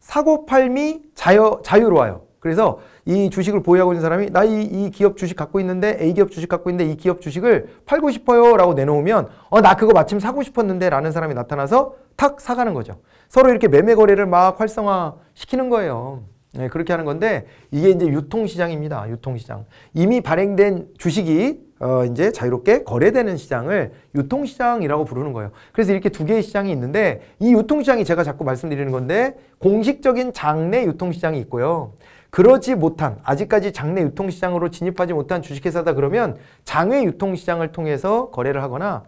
사고팔미 자유, 자유로워요. 그래서 이 주식을 보유하고 있는 사람이 나이이 기업 주식 갖고 있는데 A 기업 주식 갖고 있는데 이 기업 주식을 팔고 싶어요라고 내놓으면 어 나 그거 마침 사고 싶었는데라는 사람이 나타나서 탁 사가는 거죠. 서로 이렇게 매매 거래를 막 활성화 시키는 거예요. 네, 그렇게 하는 건데 이게 이제 유통시장입니다. 유통시장 이미 발행된 주식이 어, 이제 자유롭게 거래되는 시장을 유통시장이라고 부르는 거예요. 그래서 이렇게 두 개의 시장이 있는데 이 유통시장이 제가 자꾸 말씀드리는 건데 공식적인 장내 유통시장이 있고요. 그러지 못한 아직까지 장내 유통시장으로 진입하지 못한 주식회사다 그러면 장외 유통시장을 통해서 거래를 하거나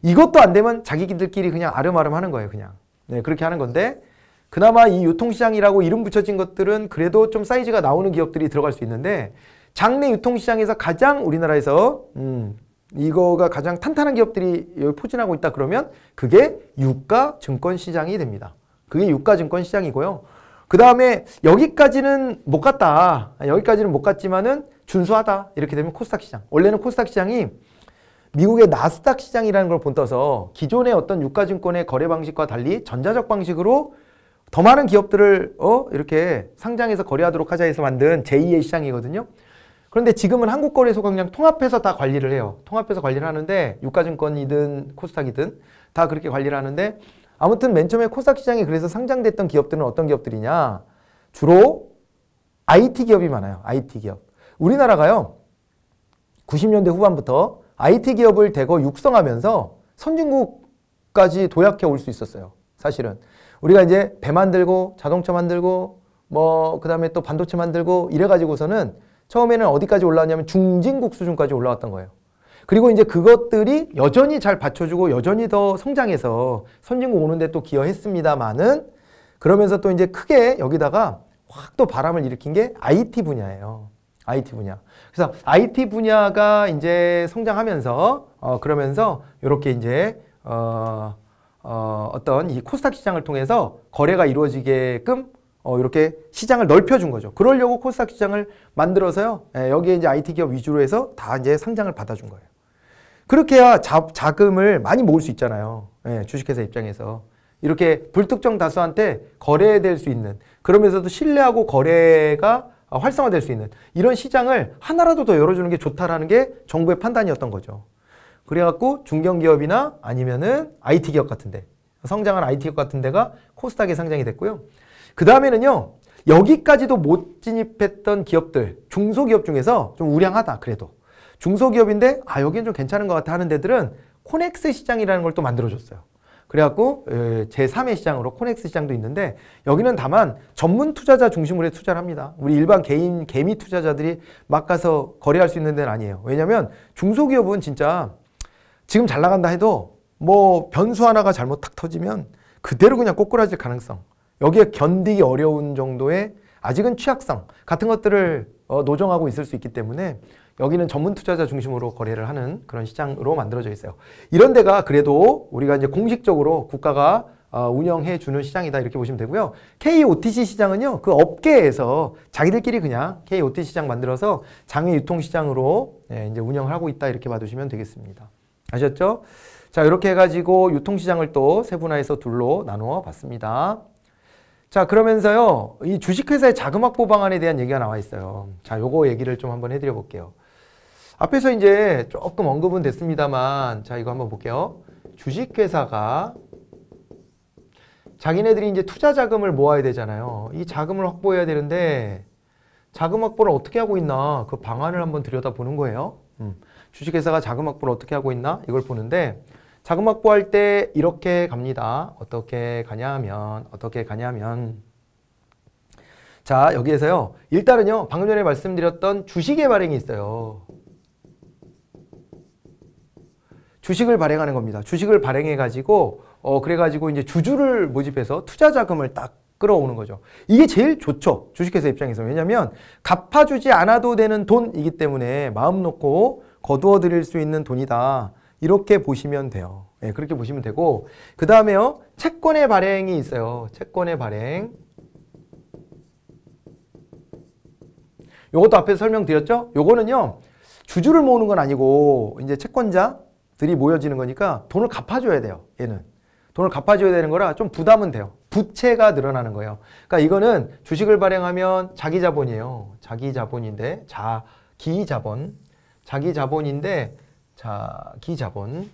이것도 안 되면 자기들끼리 그냥 아름아름 하는 거예요 그냥 네 그렇게 하는 건데 그나마 이 유통시장이라고 이름 붙여진 것들은 그래도 좀 사이즈가 나오는 기업들이 들어갈 수 있는데 장내 유통시장에서 가장 우리나라에서 음, 이거가 가장 탄탄한 기업들이 여기 포진하고 있다 그러면 그게 유가 증권 시장이 됩니다. 그게 유가 증권 시장이고요. 그 다음에 여기까지는 못 갔다. 여기까지는 못 갔지만은 준수하다. 이렇게 되면 코스닥 시장. 원래는 코스닥 시장이 미국의 나스닥 시장이라는 걸 본떠서 기존의 어떤 유가증권의 거래 방식과 달리 전자적 방식으로 더 많은 기업들을 어 이렇게 상장해서 거래하도록 하자 해서 만든 제2의 시장이거든요. 그런데 지금은 한국거래소가 그냥 통합해서 다 관리를 해요. 통합해서 관리를 하는데 유가증권이든 코스닥이든 다 그렇게 관리를 하는데 아무튼 맨 처음에 코스닥 시장에 그래서 상장됐던 기업들은 어떤 기업들이냐? 주로 IT 기업이 많아요. IT 기업. 우리나라가요. 90년대 후반부터 IT 기업을 대거 육성하면서 선진국까지 도약해 올 수 있었어요. 사실은. 우리가 이제 배 만들고 자동차 만들고 뭐 그다음에 또 반도체 만들고 이래 가지고서는 처음에는 어디까지 올라왔냐면 중진국 수준까지 올라왔던 거예요. 그리고 이제 그것들이 여전히 잘 받쳐주고 여전히 더 성장해서 선진국 오는데 또 기여했습니다만은 그러면서 또 이제 크게 여기다가 확 또 바람을 일으킨 게 IT 분야예요. IT 분야. 그래서 IT 분야가 이제 성장하면서 어 그러면서 이렇게 이제 어, 어 어떤 이 코스닥 시장을 통해서 거래가 이루어지게끔 어, 이렇게 시장을 넓혀준 거죠. 그러려고 코스닥 시장을 만들어서요. 예, 여기에 이제 IT 기업 위주로 해서 다 이제 상장을 받아준 거예요. 그렇게 해야 자, 금을 많이 모을 수 있잖아요. 예, 주식회사 입장에서. 이렇게 불특정 다수한테 거래될 수 있는 그러면서도 신뢰하고 거래가 활성화될 수 있는 이런 시장을 하나라도 더 열어주는 게 좋다라는 게 정부의 판단이었던 거죠. 그래갖고 중견기업이나 아니면은 IT 기업 같은데 성장한 IT 기업 같은 데가 코스닥에 상장이 됐고요. 그 다음에는요 여기까지도 못 진입했던 기업들 중소기업 중에서 좀 우량하다 그래도 중소기업인데 아 여기는 좀 괜찮은 것 같아 하는 데들은 코넥스 시장이라는 걸 또 만들어줬어요. 그래갖고 예, 제3의 시장으로 코넥스 시장도 있는데 여기는 다만 전문 투자자 중심으로 해 투자를 합니다. 우리 일반 개인 개미 투자자들이 막 가서 거래할 수 있는 데는 아니에요. 왜냐하면 중소기업은 진짜 지금 잘 나간다 해도 뭐 변수 하나가 잘못 탁 터지면 그대로 그냥 꼬꾸라질 가능성 여기에 견디기 어려운 정도의 아직은 취약성 같은 것들을 어, 노정하고 있을 수 있기 때문에 여기는 전문 투자자 중심으로 거래를 하는 그런 시장으로 만들어져 있어요. 이런 데가 그래도 우리가 이제 공식적으로 국가가 어, 운영해 주는 시장이다 이렇게 보시면 되고요. KOTC 시장은요. 그 업계에서 자기들끼리 그냥 KOTC 시장 만들어서 장외 유통 시장으로 예, 이제 운영을 하고 있다 이렇게 봐주시면 되겠습니다. 아셨죠? 자 이렇게 해가지고 유통 시장을 또 세분화해서 둘로 나누어 봤습니다. 자 그러면서요 이 주식회사의 자금 확보 방안에 대한 얘기가 나와 있어요. 자 요거 얘기를 좀 한번 해드려 볼게요. 앞에서 이제 조금 언급은 됐습니다만 자 이거 한번 볼게요. 주식회사가 자기네들이 이제 투자 자금을 모아야 되잖아요. 이 자금을 확보해야 되는데 자금 확보를 어떻게 하고 있나 그 방안을 한번 들여다보는 거예요. 음. 주식회사가 자금 확보를 어떻게 하고 있나 이걸 보는데 자금 확보할 때 이렇게 갑니다. 어떻게 가냐 하면 어떻게 가냐 하면 자 여기에서요. 일단은요 방금 전에 말씀드렸던 주식의 발행이 있어요. 주식을 발행하는 겁니다. 주식을 발행해 가지고 어 그래 가지고 이제 주주를 모집해서 투자 자금을 딱 끌어오는 거죠. 이게 제일 좋죠. 주식회사 입장에서. 왜냐면 갚아주지 않아도 되는 돈이기 때문에 마음 놓고 거두어 드릴 수 있는 돈이다. 이렇게 보시면 돼요. 네, 그렇게 보시면 되고 그 다음에요. 채권의 발행이 있어요. 채권의 발행. 요것도 앞에서 설명드렸죠? 요거는요. 주주를 모으는 건 아니고 이제 채권자 들이 모여지는 거니까 돈을 갚아줘야 돼요. 얘는. 돈을 갚아줘야 되는 거라 좀 부담은 돼요. 부채가 늘어나는 거예요. 그러니까 이거는 주식을 발행하면 자기 자본이에요. 자기 자본인데 자기 자본. 자기 자본인데 자기 자본.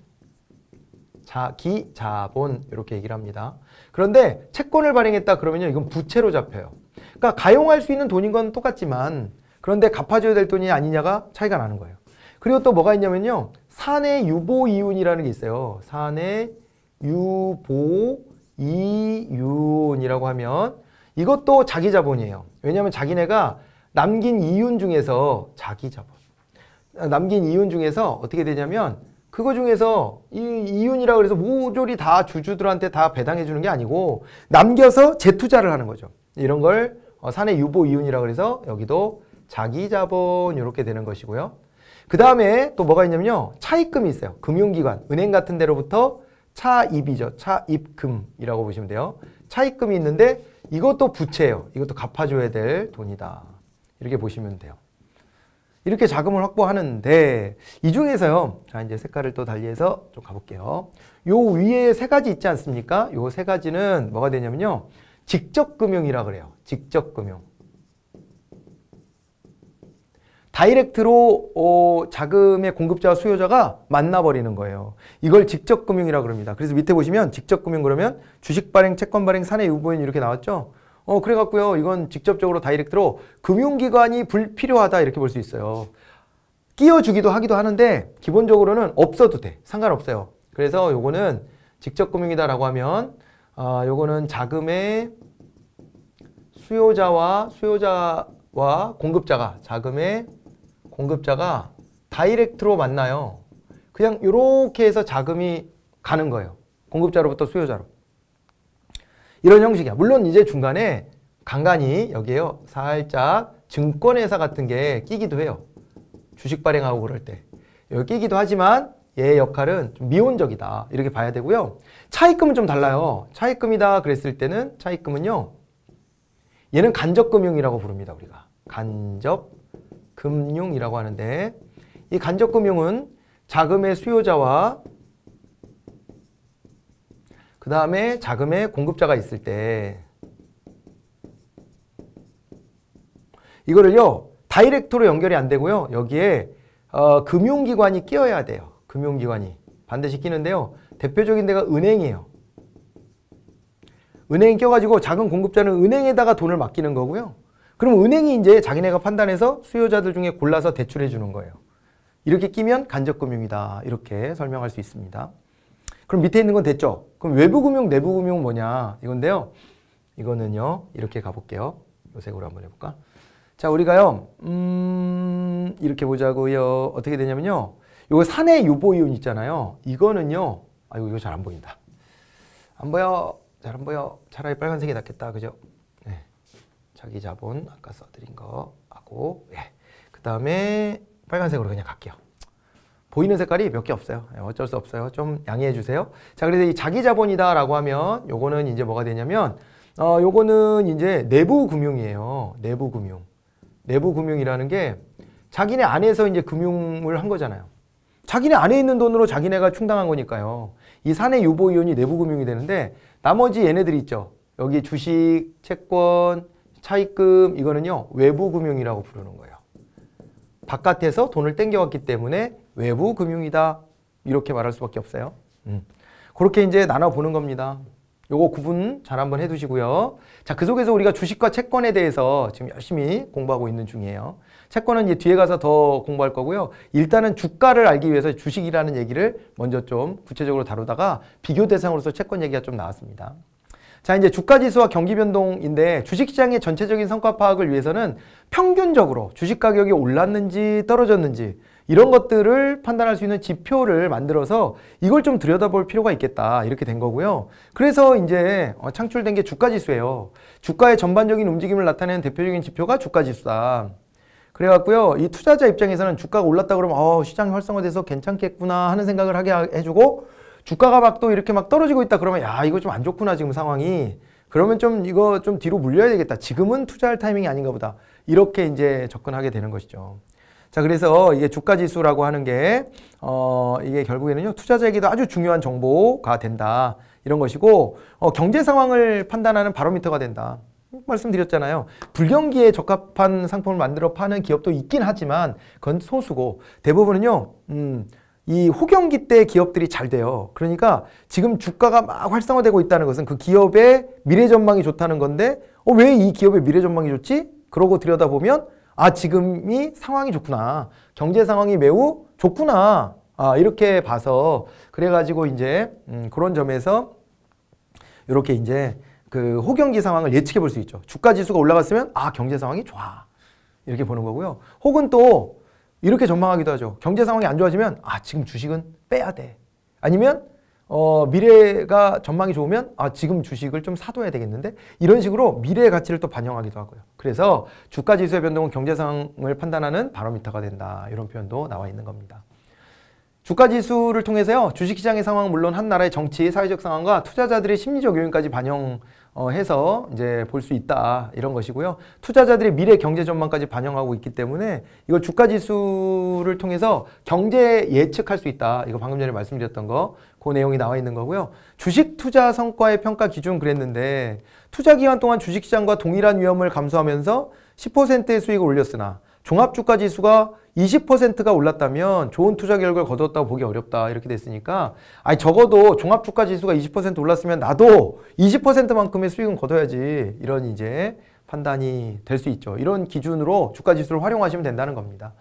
자기 자본 이렇게 얘기를 합니다. 그런데 채권을 발행했다 그러면 이건 부채로 잡혀요. 그러니까 가용할 수 있는 돈인 건 똑같지만 그런데 갚아줘야 될 돈이 아니냐가 차이가 나는 거예요. 그리고 또 뭐가 있냐면요. 산의 유보 이윤이라는 게 있어요. 산의 유보 이윤이라고 하면 이것도 자기 자본이에요. 왜냐하면 자기네가 남긴 이윤 중에서 자기 자본 아, 남긴 이윤 중에서 어떻게 되냐면 그거 중에서 이 이윤이라고 해서 모조리 다 주주들한테 다 배당해 주는 게 아니고 남겨서 재투자를 하는 거죠. 이런 걸 어, 산의 유보 이윤이라고 해서 여기도 자기 자본 이렇게 되는 것이고요. 그 다음에 또 뭐가 있냐면요. 차입금이 있어요. 금융기관, 은행 같은 데로부터 차입이죠. 차입금이라고 보시면 돼요. 차입금이 있는데 이것도 부채예요. 이것도 갚아줘야 될 돈이다. 이렇게 보시면 돼요. 이렇게 자금을 확보하는데 이 중에서요. 자 이제 색깔을 또 달리해서 좀 가볼게요. 요 위에 세 가지 있지 않습니까? 요 세 가지는 뭐가 되냐면요. 직접금융이라 그래요. 직접금융. 다이렉트로 어, 자금의 공급자와 수요자가 만나버리는 거예요. 이걸 직접금융이라 그럽니다. 그래서 밑에 보시면 직접금융 그러면 주식발행, 채권발행, 사내 유보인 이렇게 나왔죠. 어 그래갖고요 이건 직접적으로 다이렉트로 금융기관이 불필요하다 이렇게 볼 수 있어요. 끼워주기도 하기도 하는데 기본적으로는 없어도 돼. 상관없어요. 그래서 요거는 직접금융이다라고 하면 아 어, 요거는 자금의 수요자와 수요자와 공급자가 자금의 공급자가 다이렉트로 만나요. 그냥 이렇게 해서 자금이 가는 거예요. 공급자로부터 수요자로. 이런 형식이야. 물론 이제 중간에 간간이 여기에요. 살짝 증권회사 같은 게 끼기도 해요. 주식 발행하고 그럴 때. 여기 끼기도 하지만 얘의 역할은 좀 미온적이다. 이렇게 봐야 되고요. 차입금은 좀 달라요. 차입금이다 그랬을 때는 차입금은요. 얘는 간접금융이라고 부릅니다. 우리가. 간접 금융이라고 하는데 이 간접금융은 자금의 수요자와 그 다음에 자금의 공급자가 있을 때 이거를요 다이렉트로 연결이 안 되고요 여기에 어, 금융기관이 끼어야 돼요 금융기관이 반드시 끼는데요 대표적인 데가 은행이에요 은행이 껴가지고 작은 공급자는 은행에다가 돈을 맡기는 거고요 그럼 은행이 이제 자기네가 판단해서 수요자들 중에 골라서 대출해 주는 거예요. 이렇게 끼면 간접금융이다. 이렇게 설명할 수 있습니다. 그럼 밑에 있는 건 됐죠? 그럼 외부금융, 내부금융 뭐냐? 이건데요. 이거는요. 이렇게 가볼게요. 요색으로 한번 해볼까? 자, 우리가요. 음, 이렇게 보자고요. 어떻게 되냐면요. 요거 산해 유보이윤 있잖아요. 이거는요. 아이고, 이거 잘 안 보인다. 안 보여. 잘 안 보여. 차라리 빨간색이 낫겠다. 그죠? 자기 자본 아까 써드린 거 하고 예. 그 다음에 빨간색으로 그냥 갈게요. 보이는 색깔이 몇 개 없어요. 예, 어쩔 수 없어요. 좀 양해해 주세요. 자 그래서 이 자기 자본이다 라고 하면 요거는 이제 뭐가 되냐면 어, 요거는 이제 내부 금융이에요. 내부 금융. 내부 금융이라는 게 자기네 안에서 이제 금융을 한 거잖아요. 자기네 안에 있는 돈으로 자기네가 충당한 거니까요. 이 사내 유보위원이 내부 금융이 되는데 나머지 얘네들이 있죠. 여기 주식, 채권, 차입금 이거는요 외부 금융이라고 부르는 거예요. 바깥에서 돈을 땡겨왔기 때문에 외부 금융이다 이렇게 말할 수밖에 없어요. 음. 그렇게 이제 나눠보는 겁니다. 요거 구분 잘 한번 해두시고요. 자, 그 속에서 우리가 주식과 채권에 대해서 지금 열심히 공부하고 있는 중이에요. 채권은 이제 뒤에 가서 더 공부할 거고요. 일단은 주가를 알기 위해서 주식이라는 얘기를 먼저 좀 구체적으로 다루다가 비교 대상으로서 채권 얘기가 좀 나왔습니다. 자 이제 주가지수와 경기 변동인데 주식시장의 전체적인 성과 파악을 위해서는 평균적으로 주식 가격이 올랐는지 떨어졌는지 이런 것들을 판단할 수 있는 지표를 만들어서 이걸 좀 들여다볼 필요가 있겠다 이렇게 된 거고요. 그래서 이제 어, 창출된 게 주가지수예요. 주가의 전반적인 움직임을 나타내는 대표적인 지표가 주가지수다. 그래갖고요. 이 투자자 입장에서는 주가가 올랐다 그러면 어, 시장이 활성화돼서 괜찮겠구나 하는 생각을 하게 해주고 주가가 막 또 이렇게 막 떨어지고 있다 그러면 야 이거 좀 안 좋구나 지금 상황이 그러면 좀 이거 좀 뒤로 물려야 되겠다 지금은 투자할 타이밍이 아닌가 보다 이렇게 이제 접근하게 되는 것이죠 자 그래서 이게 주가 지수라고 하는 게 어 이게 결국에는요 투자자에게도 아주 중요한 정보가 된다 이런 것이고 어, 경제 상황을 판단하는 바로미터가 된다 말씀드렸잖아요. 불경기에 적합한 상품을 만들어 파는 기업도 있긴 하지만 그건 소수고 대부분은요. 음, 이 호경기 때 기업들이 잘 돼요. 그러니까 지금 주가가 막 활성화되고 있다는 것은 그 기업의 미래 전망이 좋다는 건데 어, 왜 이 기업의 미래 전망이 좋지? 그러고 들여다보면 아 지금이 상황이 좋구나. 경제 상황이 매우 좋구나. 아 이렇게 봐서 그래가지고 이제 음, 그런 점에서 이렇게 이제 그 호경기 상황을 예측해 볼 수 있죠. 주가 지수가 올라갔으면 아 경제 상황이 좋아. 이렇게 보는 거고요. 혹은 또 이렇게 전망하기도 하죠. 경제 상황이 안 좋아지면 아 지금 주식은 빼야 돼. 아니면 어, 미래가 전망이 좋으면 아 지금 주식을 좀 사둬야 되겠는데 이런 식으로 미래의 가치를 또 반영하기도 하고요. 그래서 주가 지수의 변동은 경제 상황을 판단하는 바로미터가 된다 이런 표현도 나와 있는 겁니다. 주가 지수를 통해서요 주식시장의 상황 은 물론 한 나라의 정치, 사회적 상황과 투자자들의 심리적 요인까지 반영 어, 해서 이제 볼 수 있다 이런 것이고요. 투자자들의 미래 경제 전망까지 반영하고 있기 때문에 이걸 주가 지수를 통해서 경제 예측할 수 있다. 이거 방금 전에 말씀드렸던 거. 그 내용이 나와 있는 거고요. 주식 투자 성과의 평가 기준 그랬는데 투자 기간 동안 주식 시장과 동일한 위험을 감수하면서 10%의 수익을 올렸으나 종합 주가 지수가 20%가 올랐다면 좋은 투자 결과를 거뒀다고 보기 어렵다 이렇게 됐으니까 아니 적어도 종합주가지수가 20% 올랐으면 나도 20%만큼의 수익은 거둬야지 이런 이제 판단이 될 수 있죠. 이런 기준으로 주가지수를 활용하시면 된다는 겁니다.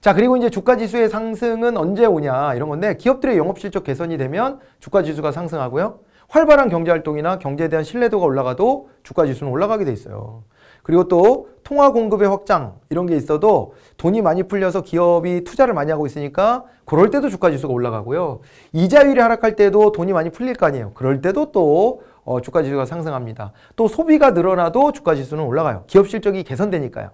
자 그리고 이제 주가지수의 상승은 언제 오냐 이런 건데 기업들의 영업실적 개선이 되면 주가지수가 상승하고요. 활발한 경제활동이나 경제에 대한 신뢰도가 올라가도 주가지수는 올라가게 돼 있어요. 그리고 또 통화 공급의 확장 이런 게 있어도 돈이 많이 풀려서 기업이 투자를 많이 하고 있으니까 그럴 때도 주가 지수가 올라가고요. 이자율이 하락할 때도 돈이 많이 풀릴 거 아니에요. 그럴 때도 또 어, 주가 지수가 상승합니다. 또 소비가 늘어나도 주가 지수는 올라가요. 기업 실적이 개선되니까요.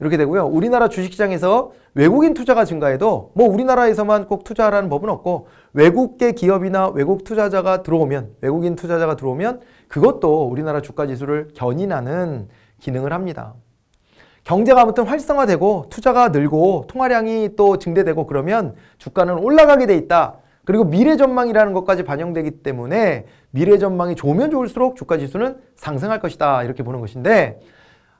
이렇게 되고요. 우리나라 주식시장에서 외국인 투자가 증가해도 뭐 우리나라에서만 꼭 투자하라는 법은 없고 외국계 기업이나 외국 투자자가 들어오면 외국인 투자자가 들어오면 그것도 우리나라 주가 지수를 견인하는 기능을 합니다. 경제가 아무튼 활성화되고 투자가 늘고 통화량이 또 증대되고 그러면 주가는 올라가게 돼 있다. 그리고 미래 전망이라는 것까지 반영되기 때문에 미래 전망이 좋으면 좋을수록 주가 지수는 상승할 것이다. 이렇게 보는 것인데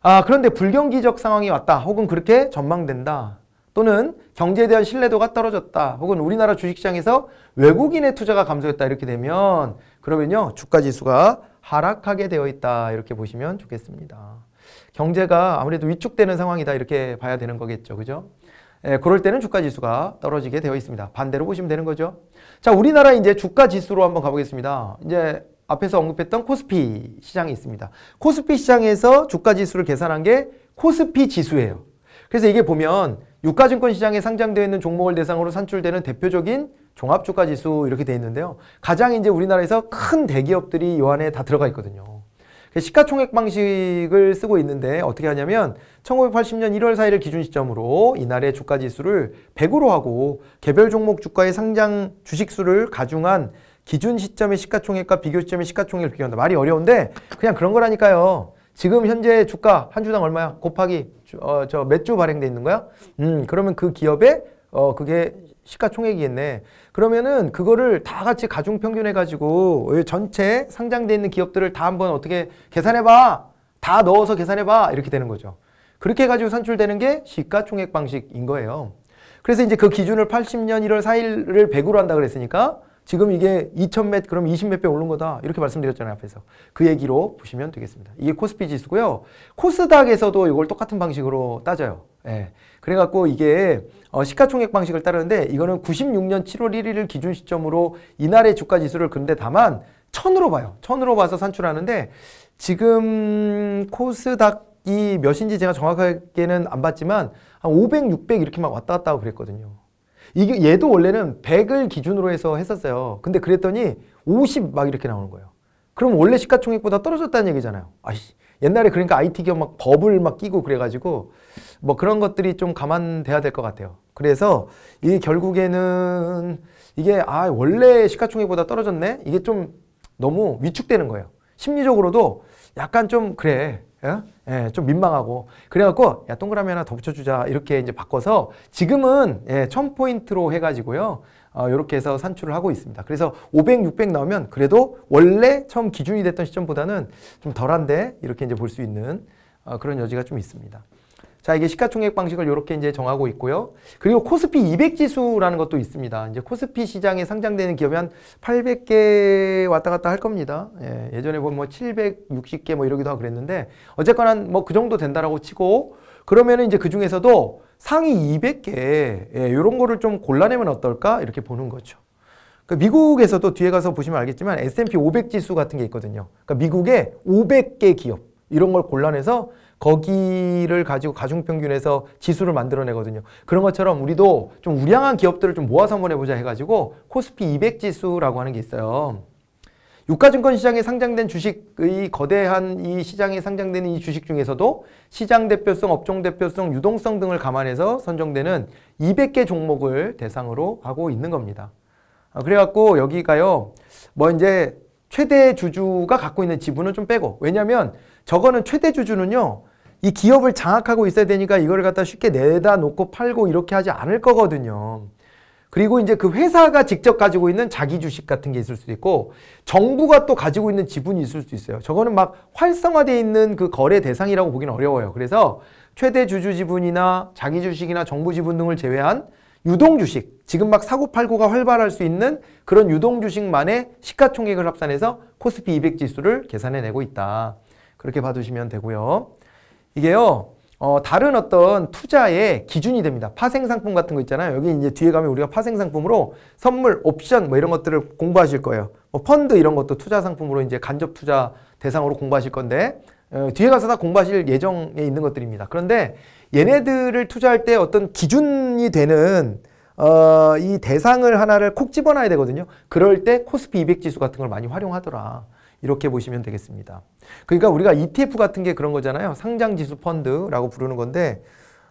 아, 그런데 불경기적 상황이 왔다. 혹은 그렇게 전망된다. 또는 경제에 대한 신뢰도가 떨어졌다. 혹은 우리나라 주식시장에서 외국인의 투자가 감소했다. 이렇게 되면 그러면요. 주가 지수가 하락하게 되어 있다. 이렇게 보시면 좋겠습니다. 경제가 아무래도 위축되는 상황이다 이렇게 봐야 되는 거겠죠. 그죠? 예, 그럴 때는 주가 지수가 떨어지게 되어 있습니다. 반대로 보시면 되는 거죠. 자, 우리나라 이제 주가 지수로 한번 가보겠습니다. 이제 앞에서 언급했던 코스피 시장이 있습니다. 코스피 시장에서 주가 지수를 계산한 게 코스피 지수예요. 그래서 이게 보면 유가증권 시장에 상장되어 있는 종목을 대상으로 산출되는 대표적인 종합주가지수 이렇게 되어 있는데요. 가장 이제 우리나라에서 큰 대기업들이 요 안에 다 들어가 있거든요. 그 시가총액 방식을 쓰고 있는데 어떻게 하냐면 1980년 1월 4일을 기준 시점으로 이날의 주가 지수를 100으로 하고 개별 종목 주가의 상장 주식 수를 가중한 기준 시점의 시가총액과 비교 시점의 시가총액을 비교한다. 말이 어려운데 그냥 그런 거라니까요. 지금 현재 주가 한 주당 얼마야? 곱하기 어, 저몇 주 발행돼 있는 거야? 음 그러면 그 기업의 어 그게 시가총액이겠네. 그러면은 그거를 다 같이 가중평균해 가지고 전체 상장돼 있는 기업들을 다 한번 어떻게 계산해 봐. 다 넣어서 계산해 봐. 이렇게 되는 거죠. 그렇게 해 가지고 산출되는 게 시가총액 방식인 거예요. 그래서 이제 그 기준을 80년 1월 4일을 100으로 한다 그랬으니까 지금 이게 2000 몇 그럼 20 몇 배 오른 거다 이렇게 말씀드렸잖아요 앞에서 그 얘기로 보시면 되겠습니다 이게 코스피 지수고요 코스닥에서도 이걸 똑같은 방식으로 따져요 예. 그래갖고 이게 어, 시가총액 방식을 따르는데 이거는 96년 7월 1일을 기준 시점으로 이날의 주가 지수를 근데 다만 천으로 봐요. 천으로 봐서 산출하는데 지금 코스닥이 몇인지 제가 정확하게는 안 봤지만 한 500, 600 이렇게 막 왔다 갔다 하고 그랬거든요. 이게 얘도 원래는 100을 기준으로 해서 했었어요. 근데 그랬더니 50 막 이렇게 나오는 거예요. 그럼 원래 시가총액보다 떨어졌다는 얘기잖아요. 아씨 옛날에 그러니까 IT 기업 막 버블 막 끼고 그래가지고 뭐 그런 것들이 좀 감안돼야 될 것 같아요. 그래서 이게 결국에는 이게 아 원래 시가총액보다 떨어졌네 이게 좀 너무 위축되는 거예요. 심리적으로도 약간 좀 그래. 예? 예, 좀 민망하고 그래갖고 야 동그라미 하나 더 붙여주자 이렇게 이제 바꿔서 지금은 예, 1000포인트로 해가지고요 어, 이렇게 해서 산출을 하고 있습니다 그래서 500, 600 나오면 그래도 원래 처음 기준이 됐던 시점보다는 좀 덜한데 이렇게 이제 볼 수 있는 어, 그런 여지가 좀 있습니다 자, 이게 시가총액 방식을 이렇게 이제 정하고 있고요. 그리고 코스피 200 지수라는 것도 있습니다. 이제 코스피 시장에 상장되는 기업이 한 800개 왔다 갔다 할 겁니다. 예, 전에 보면 뭐 760개 뭐 이러기도 하고 그랬는데 어쨌거나 뭐 그 정도 된다라고 치고 그러면은 이제 그 중에서도 상위 200개 예, 요런 거를 좀 골라내면 어떨까 이렇게 보는 거죠. 그 미국에서도 뒤에 가서 보시면 알겠지만 S&P 500 지수 같은 게 있거든요. 그러니까 미국의 500개 기업 이런 걸 골라내서 거기를 가지고 가중평균에서 지수를 만들어내거든요. 그런 것처럼 우리도 좀 우량한 기업들을 좀 모아서 한번 해보자 해가지고 코스피 200 지수라고 하는 게 있어요. 유가증권 시장에 상장된 주식의 거대한 이 시장에 상장되는 이 주식 중에서도 시장 대표성, 업종 대표성, 유동성 등을 감안해서 선정되는 200개 종목을 대상으로 하고 있는 겁니다. 아, 그래갖고 여기가요, 뭐 이제 최대 주주가 갖고 있는 지분은 좀 빼고, 왜냐면 하 저거는 최대 주주는요, 이 기업을 장악하고 있어야 되니까 이걸 갖다 쉽게 내다 놓고 팔고 이렇게 하지 않을 거거든요. 그리고 이제 그 회사가 직접 가지고 있는 자기 주식 같은 게 있을 수도 있고 정부가 또 가지고 있는 지분이 있을 수도 있어요. 저거는 막활성화되어 있는 그 거래 대상이라고 보기는 어려워요. 그래서 최대 주주 지분이나 자기 주식이나 정부 지분 등을 제외한 유동 주식, 지금 막 사고 팔고가 활발할 수 있는 그런 유동 주식만의 시가총액을 합산해서 코스피 200 지수를 계산해 내고 있다. 그렇게 봐두시면 되고요. 이게요. 어, 다른 어떤 투자의 기준이 됩니다. 파생상품 같은 거 있잖아요. 여기 이제 뒤에 가면 우리가 파생상품으로 선물, 옵션 뭐 이런 것들을 공부하실 거예요. 뭐 펀드 이런 것도 투자상품으로 이제 간접 투자 대상으로 공부하실 건데 어, 뒤에 가서 다 공부하실 예정에 있는 것들입니다. 그런데 얘네들을 투자할 때 어떤 기준이 되는 어, 이 대상을 하나를 콕 집어놔야 되거든요. 그럴 때 코스피 200 지수 같은 걸 많이 활용하더라. 이렇게 보시면 되겠습니다. 그러니까 우리가 ETF 같은 게 그런 거잖아요. 상장지수 펀드라고 부르는 건데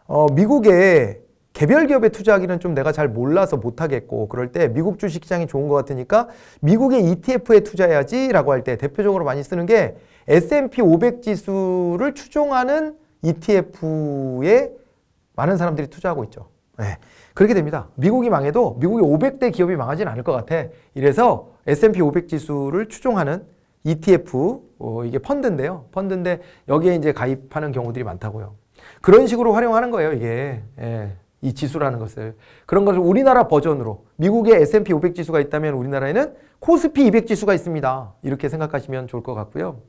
어, 미국의 개별 기업에 투자하기는 좀 내가 잘 몰라서 못하겠고 그럴 때 미국 주식시장이 좋은 것 같으니까 미국의 ETF에 투자해야지 라고 할 때 대표적으로 많이 쓰는 게 S&P 500 지수를 추종하는 ETF에 많은 사람들이 투자하고 있죠. 네. 그렇게 됩니다. 미국이 망해도 미국의 500대 기업이 망하진 않을 것 같아. 이래서 S&P 500 지수를 추종하는 ETF 어, 이게 펀드인데요. 펀드인데 여기에 이제 가입하는 경우들이 많다고요. 그런 식으로 활용하는 거예요. 이게 예, 이 지수라는 것을 그런 것을 우리나라 버전으로 미국의 S&P 500 지수가 있다면 우리나라에는 코스피 200 지수가 있습니다. 이렇게 생각하시면 좋을 것 같고요.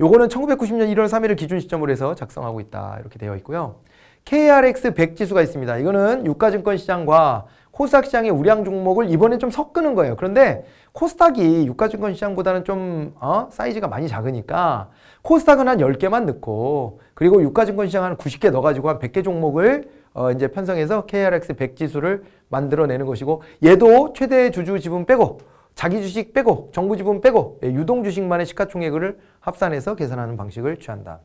요거는 1990년 1월 3일을 기준 시점으로 해서 작성하고 있다. 이렇게 되어 있고요. KRX 100 지수가 있습니다. 이거는 유가증권 시장과 코스닥 시장의 우량 종목을 이번에 좀 섞는 거예요. 그런데 코스닥이 유가증권시장보다는 좀 어? 사이즈가 많이 작으니까 코스닥은 한 10개만 넣고 그리고 유가증권시장 한 90개 넣어가지고 한 100개 종목을 어, 이제 편성해서 KRX 100 지수를 만들어내는 것이고 얘도 최대 주주 지분 빼고 자기 주식 빼고 정부 지분 빼고 예, 유동 주식만의 시가총액을 합산해서 계산하는 방식을 취한다.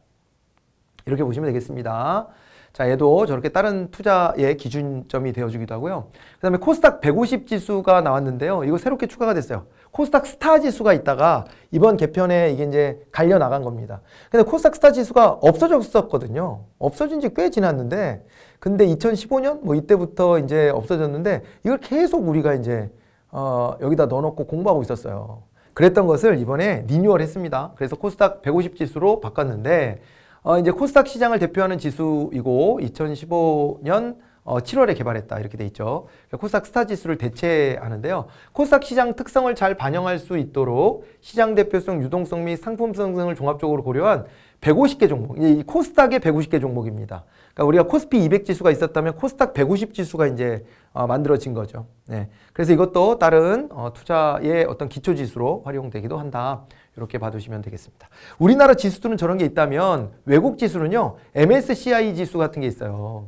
이렇게 보시면 되겠습니다. 자, 얘도 저렇게 다른 투자의 기준점이 되어주기도 하고요. 그 다음에 코스닥 150 지수가 나왔는데요. 이거 새롭게 추가가 됐어요. 코스닥 스타 지수가 있다가 이번 개편에 이게 이제 갈려 나간 겁니다. 근데 코스닥 스타 지수가 없어졌었거든요. 없어진 지 꽤 지났는데, 근데 2015년 뭐 이때부터 이제 없어졌는데 이걸 계속 우리가 이제 어, 여기다 넣어놓고 공부하고 있었어요. 그랬던 것을 이번에 리뉴얼했습니다. 그래서 코스닥 150 지수로 바꿨는데 어, 이제 코스닥 시장을 대표하는 지수이고 2015년 어, 7월에 개발했다 이렇게 돼 있죠. 그러니까 코스닥 스타 지수를 대체하는데요. 코스닥 시장 특성을 잘 반영할 수 있도록 시장 대표성, 유동성 및 상품성 등을 종합적으로 고려한 150개 종목, 이 코스닥의 150개 종목입니다. 그러니까 우리가 코스피 200 지수가 있었다면 코스닥 150 지수가 이제 어, 만들어진 거죠. 네. 그래서 이것도 다른 어, 투자의 어떤 기초 지수로 활용되기도 한다. 이렇게 봐두시면 되겠습니다. 우리나라 지수들은 저런 게 있다면 외국 지수는요. MSCI 지수 같은 게 있어요.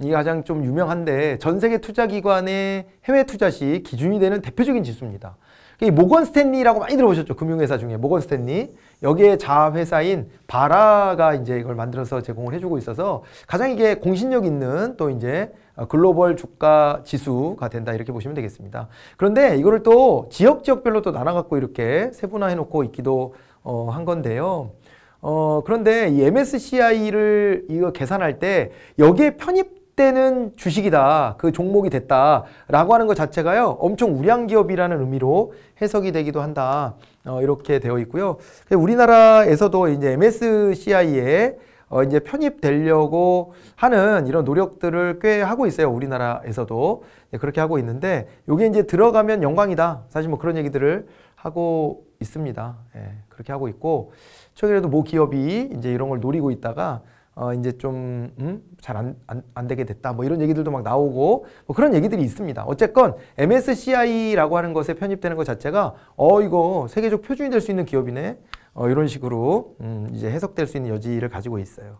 이 가장 좀 유명한데 전 세계 투자기관의 해외 투자 시 기준이 되는 대표적인 지수입니다. 모건 스탠리라고 많이 들어보셨죠? 금융회사 중에 모건 스탠리. 여기에 자회사인 바라가 이제 이걸 만들어서 제공을 해주고 있어서 가장 이게 공신력 있는 또 이제 어, 글로벌 주가 지수가 된다 이렇게 보시면 되겠습니다. 그런데 이거를 또 지역 지역별로 또 나눠갖고 이렇게 세분화해 놓고 있기도 어, 한 건데요. 어, 그런데 이 MSCI를 이거 계산할 때 여기에 편입 때는 주식이다. 그 종목이 됐다. 라고 하는 것 자체가요. 엄청 우량 기업이라는 의미로 해석이 되기도 한다. 어, 이렇게 되어 있고요. 우리나라에서도 이제 MSCI에 어, 이제 편입되려고 하는 이런 노력들을 꽤 하고 있어요. 우리나라에서도. 예, 그렇게 하고 있는데, 요게 이제 들어가면 영광이다. 사실 뭐 그런 얘기들을 하고 있습니다. 예, 그렇게 하고 있고, 최근에도 모 기업이 이제 이런 걸 노리고 있다가 어 이제 좀 음, 잘안안 안, 되게 됐다 뭐 이런 얘기들도 막 나오고 뭐 그런 얘기들이 있습니다. 어쨌건 MSCI라고 하는 것에 편입되는 것 자체가 어 이거 세계적 표준이 될 수 있는 기업이네 어 이런 식으로 음 이제 해석될 수 있는 여지를 가지고 있어요.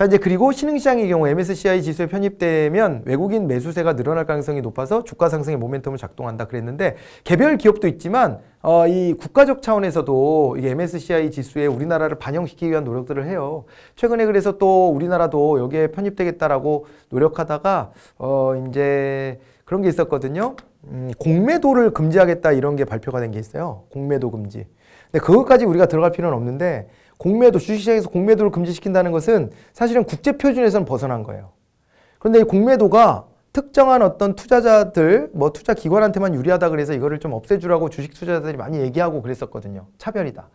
자 이제 그리고 신흥시장의 경우 MSCI 지수에 편입되면 외국인 매수세가 늘어날 가능성이 높아서 주가 상승의 모멘텀을 작동한다 그랬는데 개별 기업도 있지만 어, 이 국가적 차원에서도 이 MSCI 지수에 우리나라를 반영시키기 위한 노력들을 해요. 최근에 그래서 또 우리나라도 여기에 편입되겠다라고 노력하다가 어, 이제 그런 게 있었거든요. 음, 공매도를 금지하겠다 이런 게 발표가 된 게 있어요. 공매도 금지. 근데 그것까지 우리가 들어갈 필요는 없는데 공매도 주식시장에서 공매도를 금지시킨다는 것은 사실은 국제 표준에서는 벗어난 거예요. 그런데 이 공매도가 특정한 어떤 투자자들 뭐 투자 기관한테만 유리하다 그래서 이거를 좀 없애주라고 주식 투자자들이 많이 얘기하고 그랬었거든요. 차별이다.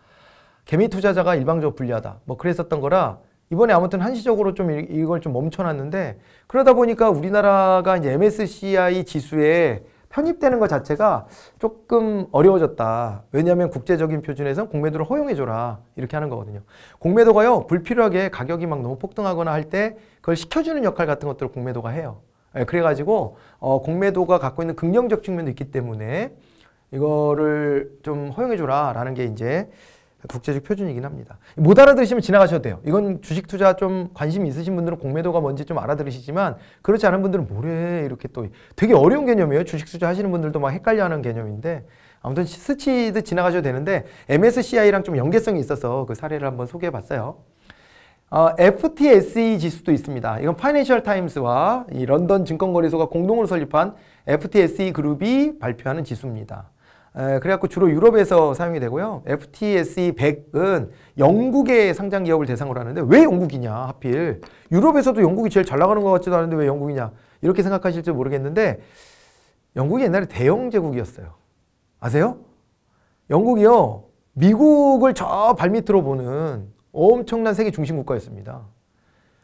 개미 투자자가 일방적으로 불리하다. 뭐 그랬었던 거라 이번에 아무튼 한시적으로 좀 이걸 좀 멈춰놨는데 그러다 보니까 우리나라가 이제 MSCI 지수에 편입되는 것 자체가 조금 어려워졌다. 왜냐하면 국제적인 표준에서는 공매도를 허용해줘라 이렇게 하는 거거든요. 공매도가요 불필요하게 가격이 막 너무 폭등하거나 할 때 그걸 시켜주는 역할 같은 것들을 공매도가 해요. 예, 그래가지고 어, 공매도가 갖고 있는 긍정적 측면도 있기 때문에 이거를 좀 허용해줘라 라는 게 이제 국제적 표준이긴 합니다. 못 알아들으시면 지나가셔도 돼요. 이건 주식 투자 좀 관심 있으신 분들은 공매도가 뭔지 좀 알아들으시지만 그렇지 않은 분들은 뭐래 이렇게 또 되게 어려운 개념이에요. 주식 투자 하시는 분들도 막 헷갈려하는 개념인데 아무튼 스치듯 지나가셔도 되는데 MSCI랑 좀 연계성이 있어서 그 사례를 한번 소개해봤어요. 어, FTSE 지수도 있습니다. 이건 파이낸셜 타임스와 런던 증권거래소가 공동으로 설립한 FTSE 그룹이 발표하는 지수입니다. 그래갖고 주로 유럽에서 사용이 되고요. FTSE 100은 영국의 상장 기업을 대상으로 하는데 왜 영국이냐 하필 유럽에서도 영국이 제일 잘 나가는 것 같지도 않은데 왜 영국이냐 이렇게 생각하실지 모르겠는데 영국이 옛날에 대영 제국이었어요. 아세요? 영국이요 미국을 저 발밑으로 보는 엄청난 세계 중심 국가였습니다.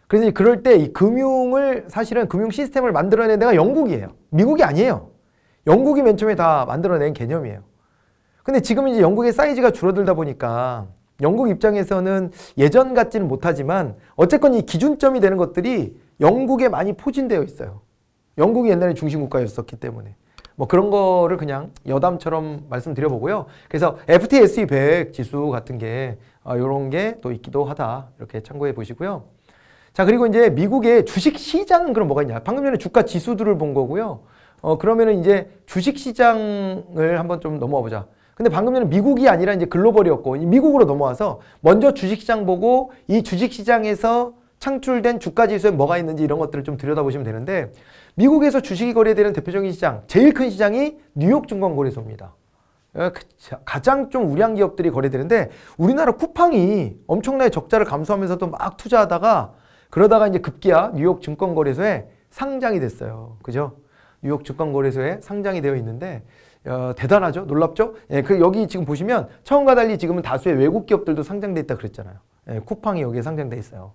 그래서 그럴 때 이 금융을 사실은 금융 시스템을 만들어낸 데가 영국이에요. 미국이 아니에요. 영국이 맨 처음에 다 만들어낸 개념이에요. 근데 지금 이제 영국의 사이즈가 줄어들다 보니까 영국 입장에서는 예전 같지는 못하지만 어쨌건 이 기준점이 되는 것들이 영국에 많이 포진되어 있어요. 영국이 옛날에 중심국가였었기 때문에. 뭐 그런 거를 그냥 여담처럼 말씀드려보고요. 그래서 FTSE 100 지수 같은 게 이런 어, 게또 있기도 하다. 이렇게 참고해 보시고요. 자 그리고 이제 미국의 주식 시장은 그럼 뭐가 있냐. 방금 전에 주가 지수들을 본 거고요. 어, 그러면은 이제 주식 시장을 한번 좀 넘어와 보자. 근데 방금 전에 미국이 아니라 이제 글로벌이었고 미국으로 넘어와서 먼저 주식 시장 보고 이 주식 시장에서 창출된 주가 지수에 뭐가 있는지 이런 것들을 좀 들여다보시면 되는데 미국에서 주식이 거래되는 대표적인 시장, 제일 큰 시장이 뉴욕 증권거래소입니다. 어, 그 가장 좀 우량 기업들이 거래되는데 우리나라 쿠팡이 엄청나게 적자를 감수하면서도 막 투자하다가 그러다가 이제 급기야 뉴욕 증권거래소에 상장이 됐어요. 그죠? 뉴욕 증권거래소에 상장이 되어 있는데 어, 대단하죠? 놀랍죠? 예, 그 여기 지금 보시면 처음과 달리 지금은 다수의 외국 기업들도 상장돼 있다 그랬잖아요. 예, 쿠팡이 여기에 상장돼 있어요.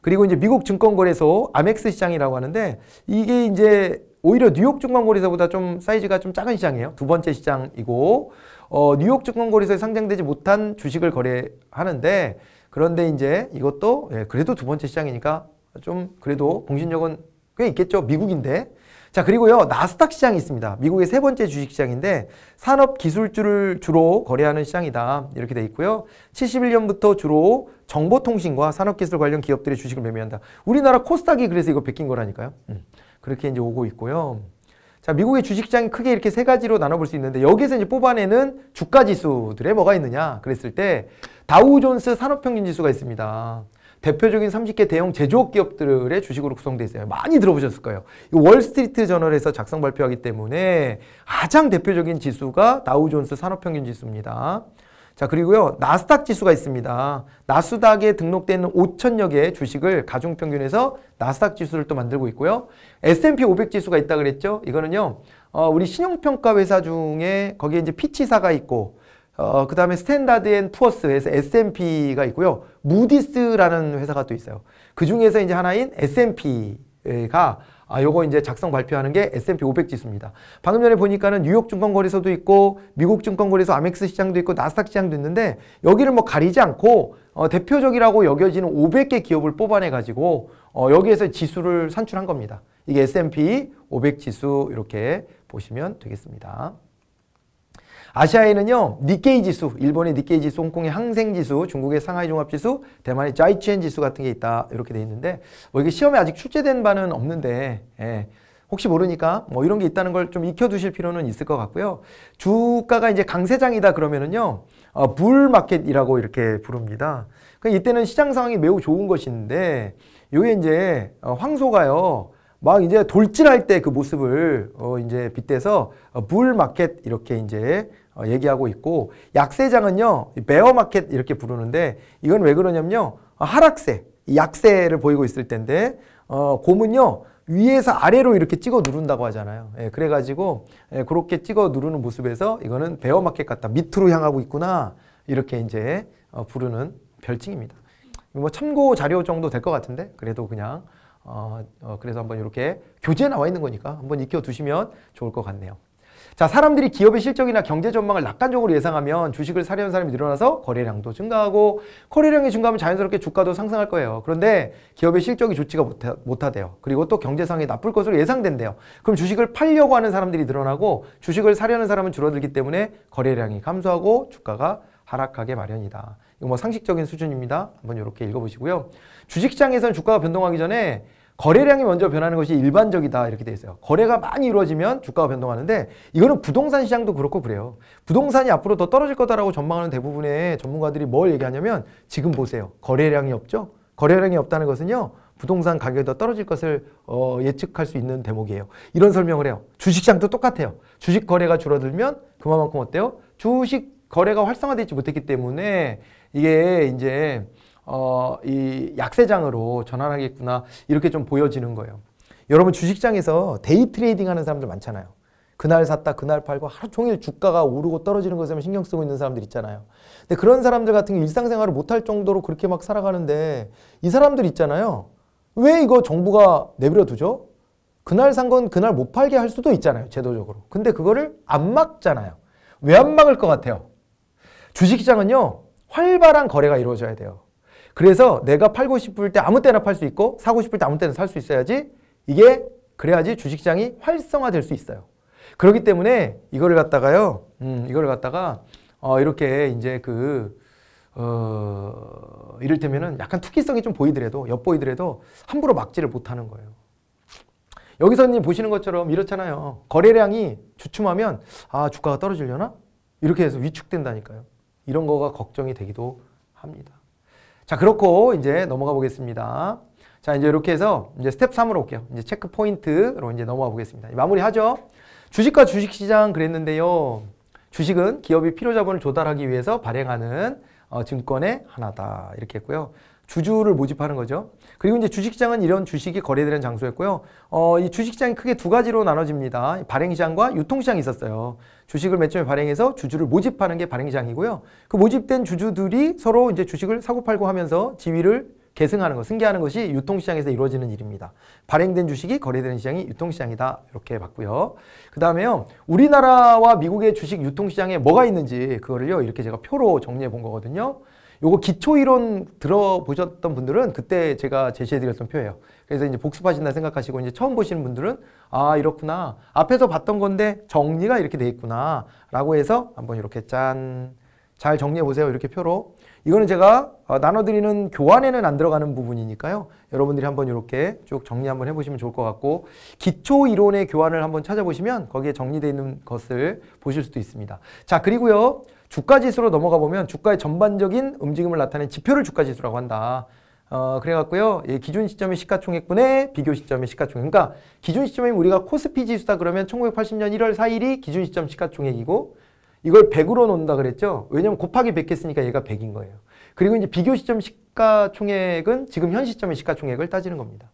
그리고 이제 미국 증권거래소 아멕스 시장이라고 하는데 이게 이제 오히려 뉴욕 증권거래소보다 좀 사이즈가 좀 작은 시장이에요. 두 번째 시장이고 어, 뉴욕 증권거래소에 상장되지 못한 주식을 거래하는데 그런데 이제 이것도 예, 그래도 두 번째 시장이니까 좀 그래도 공신력은 꽤 있겠죠. 미국인데 자, 그리고요. 나스닥 시장이 있습니다. 미국의 세 번째 주식 시장인데 산업 기술주를 주로 거래하는 시장이다. 이렇게 돼 있고요. 71년부터 주로 정보통신과 산업기술 관련 기업들의 주식을 매매한다. 우리나라 코스닥이 그래서 이거 베낀 거라니까요. 음, 그렇게 이제 오고 있고요. 자, 미국의 주식시장이 크게 이렇게 세 가지로 나눠볼 수 있는데 여기서 이제 뽑아내는 주가 지수들에 뭐가 있느냐 그랬을 때 다우존스 산업평균 지수가 있습니다. 대표적인 30개 대형 제조업 기업들의 주식으로 구성되어 있어요. 많이 들어보셨을 거예요. 월스트리트 저널에서 작성 발표하기 때문에 가장 대표적인 지수가 다우존스 산업평균 지수입니다. 자 그리고요 나스닥 지수가 있습니다. 나스닥에 등록된 5천여 개의 주식을 가중평균에서 나스닥 지수를 또 만들고 있고요. S&P 500 지수가 있다 그랬죠. 이거는요 어, 우리 신용평가 회사 중에 거기에 이제 피치사가 있고 어, 그 다음에 스탠다드 앤 푸어스에서 S&P가 있고요. 무디스라는 회사가 또 있어요. 그 중에서 이제 하나인 S&P가 아, 요거 이제 작성 발표하는 게 S&P 500 지수입니다. 방금 전에 보니까는 뉴욕 증권거래소도 있고 미국 증권거래소 아멕스 시장도 있고 나스닥 시장도 있는데 여기를 뭐 가리지 않고 어, 대표적이라고 여겨지는 500개 기업을 뽑아내 가지고 어, 여기에서 지수를 산출한 겁니다. 이게 S&P 500 지수 이렇게 보시면 되겠습니다. 아시아에는요. 니케이 지수, 일본의 니케이 지수, 홍콩의 항생 지수, 중국의 상하이 종합 지수, 대만의 자이치엔 지수 같은 게 있다. 이렇게 돼 있는데 뭐 이게 시험에 아직 출제된 바는 없는데 예. 혹시 모르니까 뭐 이런 게 있다는 걸 좀 익혀 두실 필요는 있을 것 같고요. 주가가 이제 강세장이다 그러면은요. 어, 불마켓이라고 이렇게 부릅니다. 그 이때는 시장 상황이 매우 좋은 것인데 요게 이제 어, 황소가요. 막 이제 돌진할 때 그 모습을 어 이제 빗대서 어, 불마켓 이렇게 이제 어, 얘기하고 있고 약세장은요 베어마켓 이렇게 부르는데 이건 왜 그러냐면요 어, 하락세 약세를 보이고 있을 텐데 어, 곰은요 위에서 아래로 이렇게 찍어 누른다고 하잖아요. 예, 그래가지고 예, 그렇게 찍어 누르는 모습에서 이거는 베어마켓 같다. 밑으로 향하고 있구나 이렇게 이제 어, 부르는 별칭입니다. 뭐 참고 자료 정도 될 것 같은데 그래도 그냥 어, 어, 그래서 한번 이렇게 교재에 나와 있는 거니까 한번 익혀 두시면 좋을 것 같네요. 자, 사람들이 기업의 실적이나 경제 전망을 낙관적으로 예상하면 주식을 사려는 사람이 늘어나서 거래량도 증가하고 거래량이 증가하면 자연스럽게 주가도 상승할 거예요. 그런데 기업의 실적이 좋지가 못하, 못하대요. 그리고 또경제상이 나쁠 것으로 예상된대요. 그럼 주식을 팔려고 하는 사람들이 늘어나고 주식을 사려는 사람은 줄어들기 때문에 거래량이 감소하고 주가가 하락하게 마련이다. 이거 뭐 상식적인 수준입니다. 한번 이렇게 읽어보시고요. 주식시장에서는 주가가 변동하기 전에 거래량이 먼저 변하는 것이 일반적이다 이렇게 돼 있어요. 거래가 많이 이루어지면 주가가 변동하는데 이거는 부동산 시장도 그렇고 그래요. 부동산이 앞으로 더 떨어질 거다라고 전망하는 대부분의 전문가들이 뭘 얘기하냐면 지금 보세요. 거래량이 없죠. 거래량이 없다는 것은요. 부동산 가격이 더 떨어질 것을 어, 예측할 수 있는 대목이에요. 이런 설명을 해요. 주식시장도 똑같아요. 주식 거래가 줄어들면 그만큼 어때요? 주식 거래가 활성화되지 못했기 때문에 이게 이제 어, 이 약세장으로 전환하겠구나 이렇게 좀 보여지는 거예요. 여러분 주식장에서 데이 트레이딩 하는 사람들 많잖아요. 그날 샀다 그날 팔고 하루 종일 주가가 오르고 떨어지는 것에만 신경 쓰고 있는 사람들 있잖아요. 근데 그런 사람들 같은 경우 일상생활을 못할 정도로 그렇게 막 살아가는데 이 사람들 있잖아요. 왜 이거 정부가 내버려 두죠? 그날 산 건 그날 못 팔게 할 수도 있잖아요. 제도적으로. 근데 그거를 안 막잖아요. 왜 안 막을 것 같아요? 주식시장은요. 활발한 거래가 이루어져야 돼요. 그래서 내가 팔고 싶을 때 아무 때나 팔 수 있고 사고 싶을 때 아무 때나 살 수 있어야지 이게 그래야지 주식장이 활성화될 수 있어요. 그렇기 때문에 이거를 갖다가요, 음, 이거를 갖다가 어, 이렇게 이제 그 어, 이를테면은 약간 투기성이 좀 보이더라도 엿보이더라도 함부로 막지를 못하는 거예요. 여기서님 보시는 것처럼 이렇잖아요. 거래량이 주춤하면 아 주가가 떨어지려나 이렇게 해서 위축된다니까요. 이런 거가 걱정이 되기도 합니다. 자, 그렇고 이제 넘어가 보겠습니다. 자, 이제 이렇게 해서 이제 스텝 3으로 올게요. 이제 체크 포인트로 이제 넘어가 보겠습니다. 마무리하죠. 주식과 주식시장 그랬는데요. 주식은 기업이 필요 자본을 조달하기 위해서 발행하는 어, 증권의 하나다. 이렇게 했고요. 주주를 모집하는 거죠. 그리고 이제 주식장은 이런 주식이 거래되는 장소였고요. 어, 이 주식장이 크게 두 가지로 나눠집니다. 발행시장과 유통시장이 있었어요. 주식을 매점에 발행해서 주주를 모집하는 게 발행시장이고요. 그 모집된 주주들이 서로 이제 주식을 사고팔고 하면서 지위를 계승하는 것, 승계하는 것이 유통시장에서 이루어지는 일입니다. 발행된 주식이 거래되는 시장이 유통시장이다. 이렇게 봤고요. 그 다음에요. 우리나라와 미국의 주식 유통시장에 뭐가 있는지 그거를요. 이렇게 제가 표로 정리해 본 거거든요. 요거 기초 이론 들어보셨던 분들은 그때 제가 제시해드렸던 표예요. 그래서 이제 복습하신다 생각하시고 이제 처음 보시는 분들은 아 이렇구나 앞에서 봤던 건데 정리가 이렇게 돼 있구나라고 해서 한번 이렇게 짠 잘 정리해 보세요 이렇게 표로 이거는 제가 어, 나눠드리는 교환에는 안 들어가는 부분이니까요 여러분들이 한번 이렇게 쭉 정리 한번 해보시면 좋을 것 같고 기초 이론의 교환을 한번 찾아보시면 거기에 정리되어 있는 것을 보실 수도 있습니다 자 그리고요 주가 지수로 넘어가 보면 주가의 전반적인 움직임을 나타낸 지표를 주가 지수라고 한다. 어, 그래갖고요. 예, 기준 시점이 시가총액분의 비교 시점이 시가총액. 그러니까 기준 시점이 우리가 코스피 지수다 그러면 1980년 1월 4일이 기준 시점 시가총액이고 이걸 100으로 놓는다 그랬죠. 왜냐면 곱하기 100 했으니까 얘가 100인 거예요. 그리고 이제 비교 시점 시가총액은 지금 현 시점의 시가총액을 따지는 겁니다.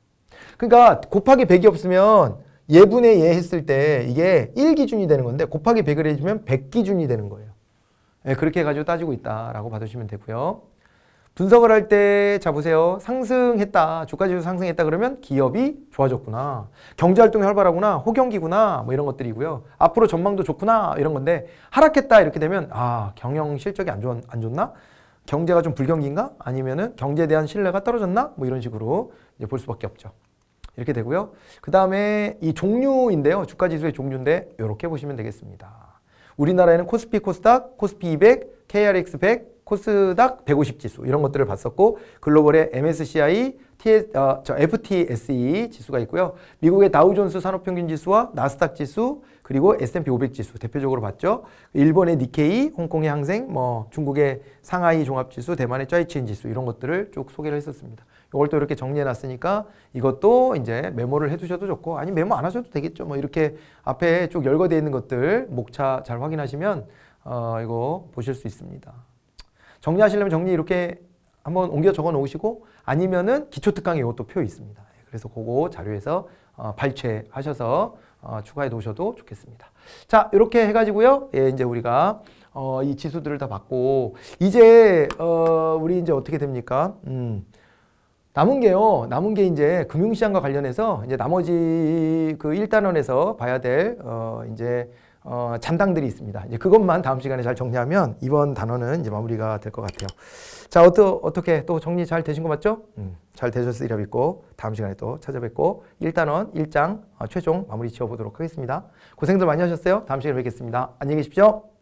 그러니까 곱하기 100이 없으면 예분의 예 했을 때 이게 1기준이 되는 건데 곱하기 100을 해주면 100기준이 되는 거예요. 예, 그렇게 해가지고 따지고 있다라고 봐주시면 되고요. 분석을 할 때 자 보세요. 상승했다. 주가지수 상승했다 그러면 기업이 좋아졌구나. 경제활동이 활발하구나. 호경기구나. 뭐 이런 것들이고요. 앞으로 전망도 좋구나. 이런 건데 하락했다 이렇게 되면 아 경영 실적이 안, 좋, 안 좋나? 경제가 좀 불경기인가? 아니면은 경제에 대한 신뢰가 떨어졌나? 뭐 이런 식으로 이제 볼 수밖에 없죠. 이렇게 되고요. 그 다음에 이 종류인데요. 주가지수의 종류인데 이렇게 보시면 되겠습니다. 우리나라에는 코스피 코스닥, 코스피 200, KRX 100, 코스닥 150 지수 이런 것들을 봤었고 글로벌의 MSCI, TS, 어, 저 FTSE 지수가 있고요. 미국의 다우존스 산업평균 지수와 나스닥 지수 그리고 S&P 500 지수 대표적으로 봤죠. 일본의 니케이, 홍콩의 항생, 뭐 중국의 상하이 종합지수, 대만의 짜이치인 지수 이런 것들을 쭉 소개를 했었습니다. 이걸 또 이렇게 정리해 놨으니까 이것도 이제 메모를 해 두셔도 좋고 아니 메모 안 하셔도 되겠죠. 뭐 이렇게 앞에 쭉 열거되어 있는 것들 목차 잘 확인하시면 어, 이거 보실 수 있습니다. 정리하시려면 정리 이렇게 한번 옮겨 적어 놓으시고 아니면은 기초특강에 이것도 표 있습니다. 예, 그래서 그거 자료에서 어, 발췌하셔서 어, 추가해 놓으셔도 좋겠습니다. 자 이렇게 해가지고요. 예, 이제 우리가 어, 이 지수들을 다 받고 이제 어, 우리 이제 어떻게 됩니까? 음, 남은 게요. 남은 게 이제 금융시장과 관련해서 이제 나머지 그 1단원에서 봐야 될 어, 이제 어, 잔당들이 있습니다. 이제 그것만 다음 시간에 잘 정리하면 이번 단원은 이제 마무리가 될 것 같아요. 자, 어떠, 어떻게 또 정리 잘 되신 거 맞죠? 음, 잘 되셨으리라 믿고 다음 시간에 또 찾아뵙고 1단원 1장 어, 최종 마무리 지어보도록 하겠습니다. 고생들 많이 하셨어요. 다음 시간에 뵙겠습니다. 안녕히 계십시오.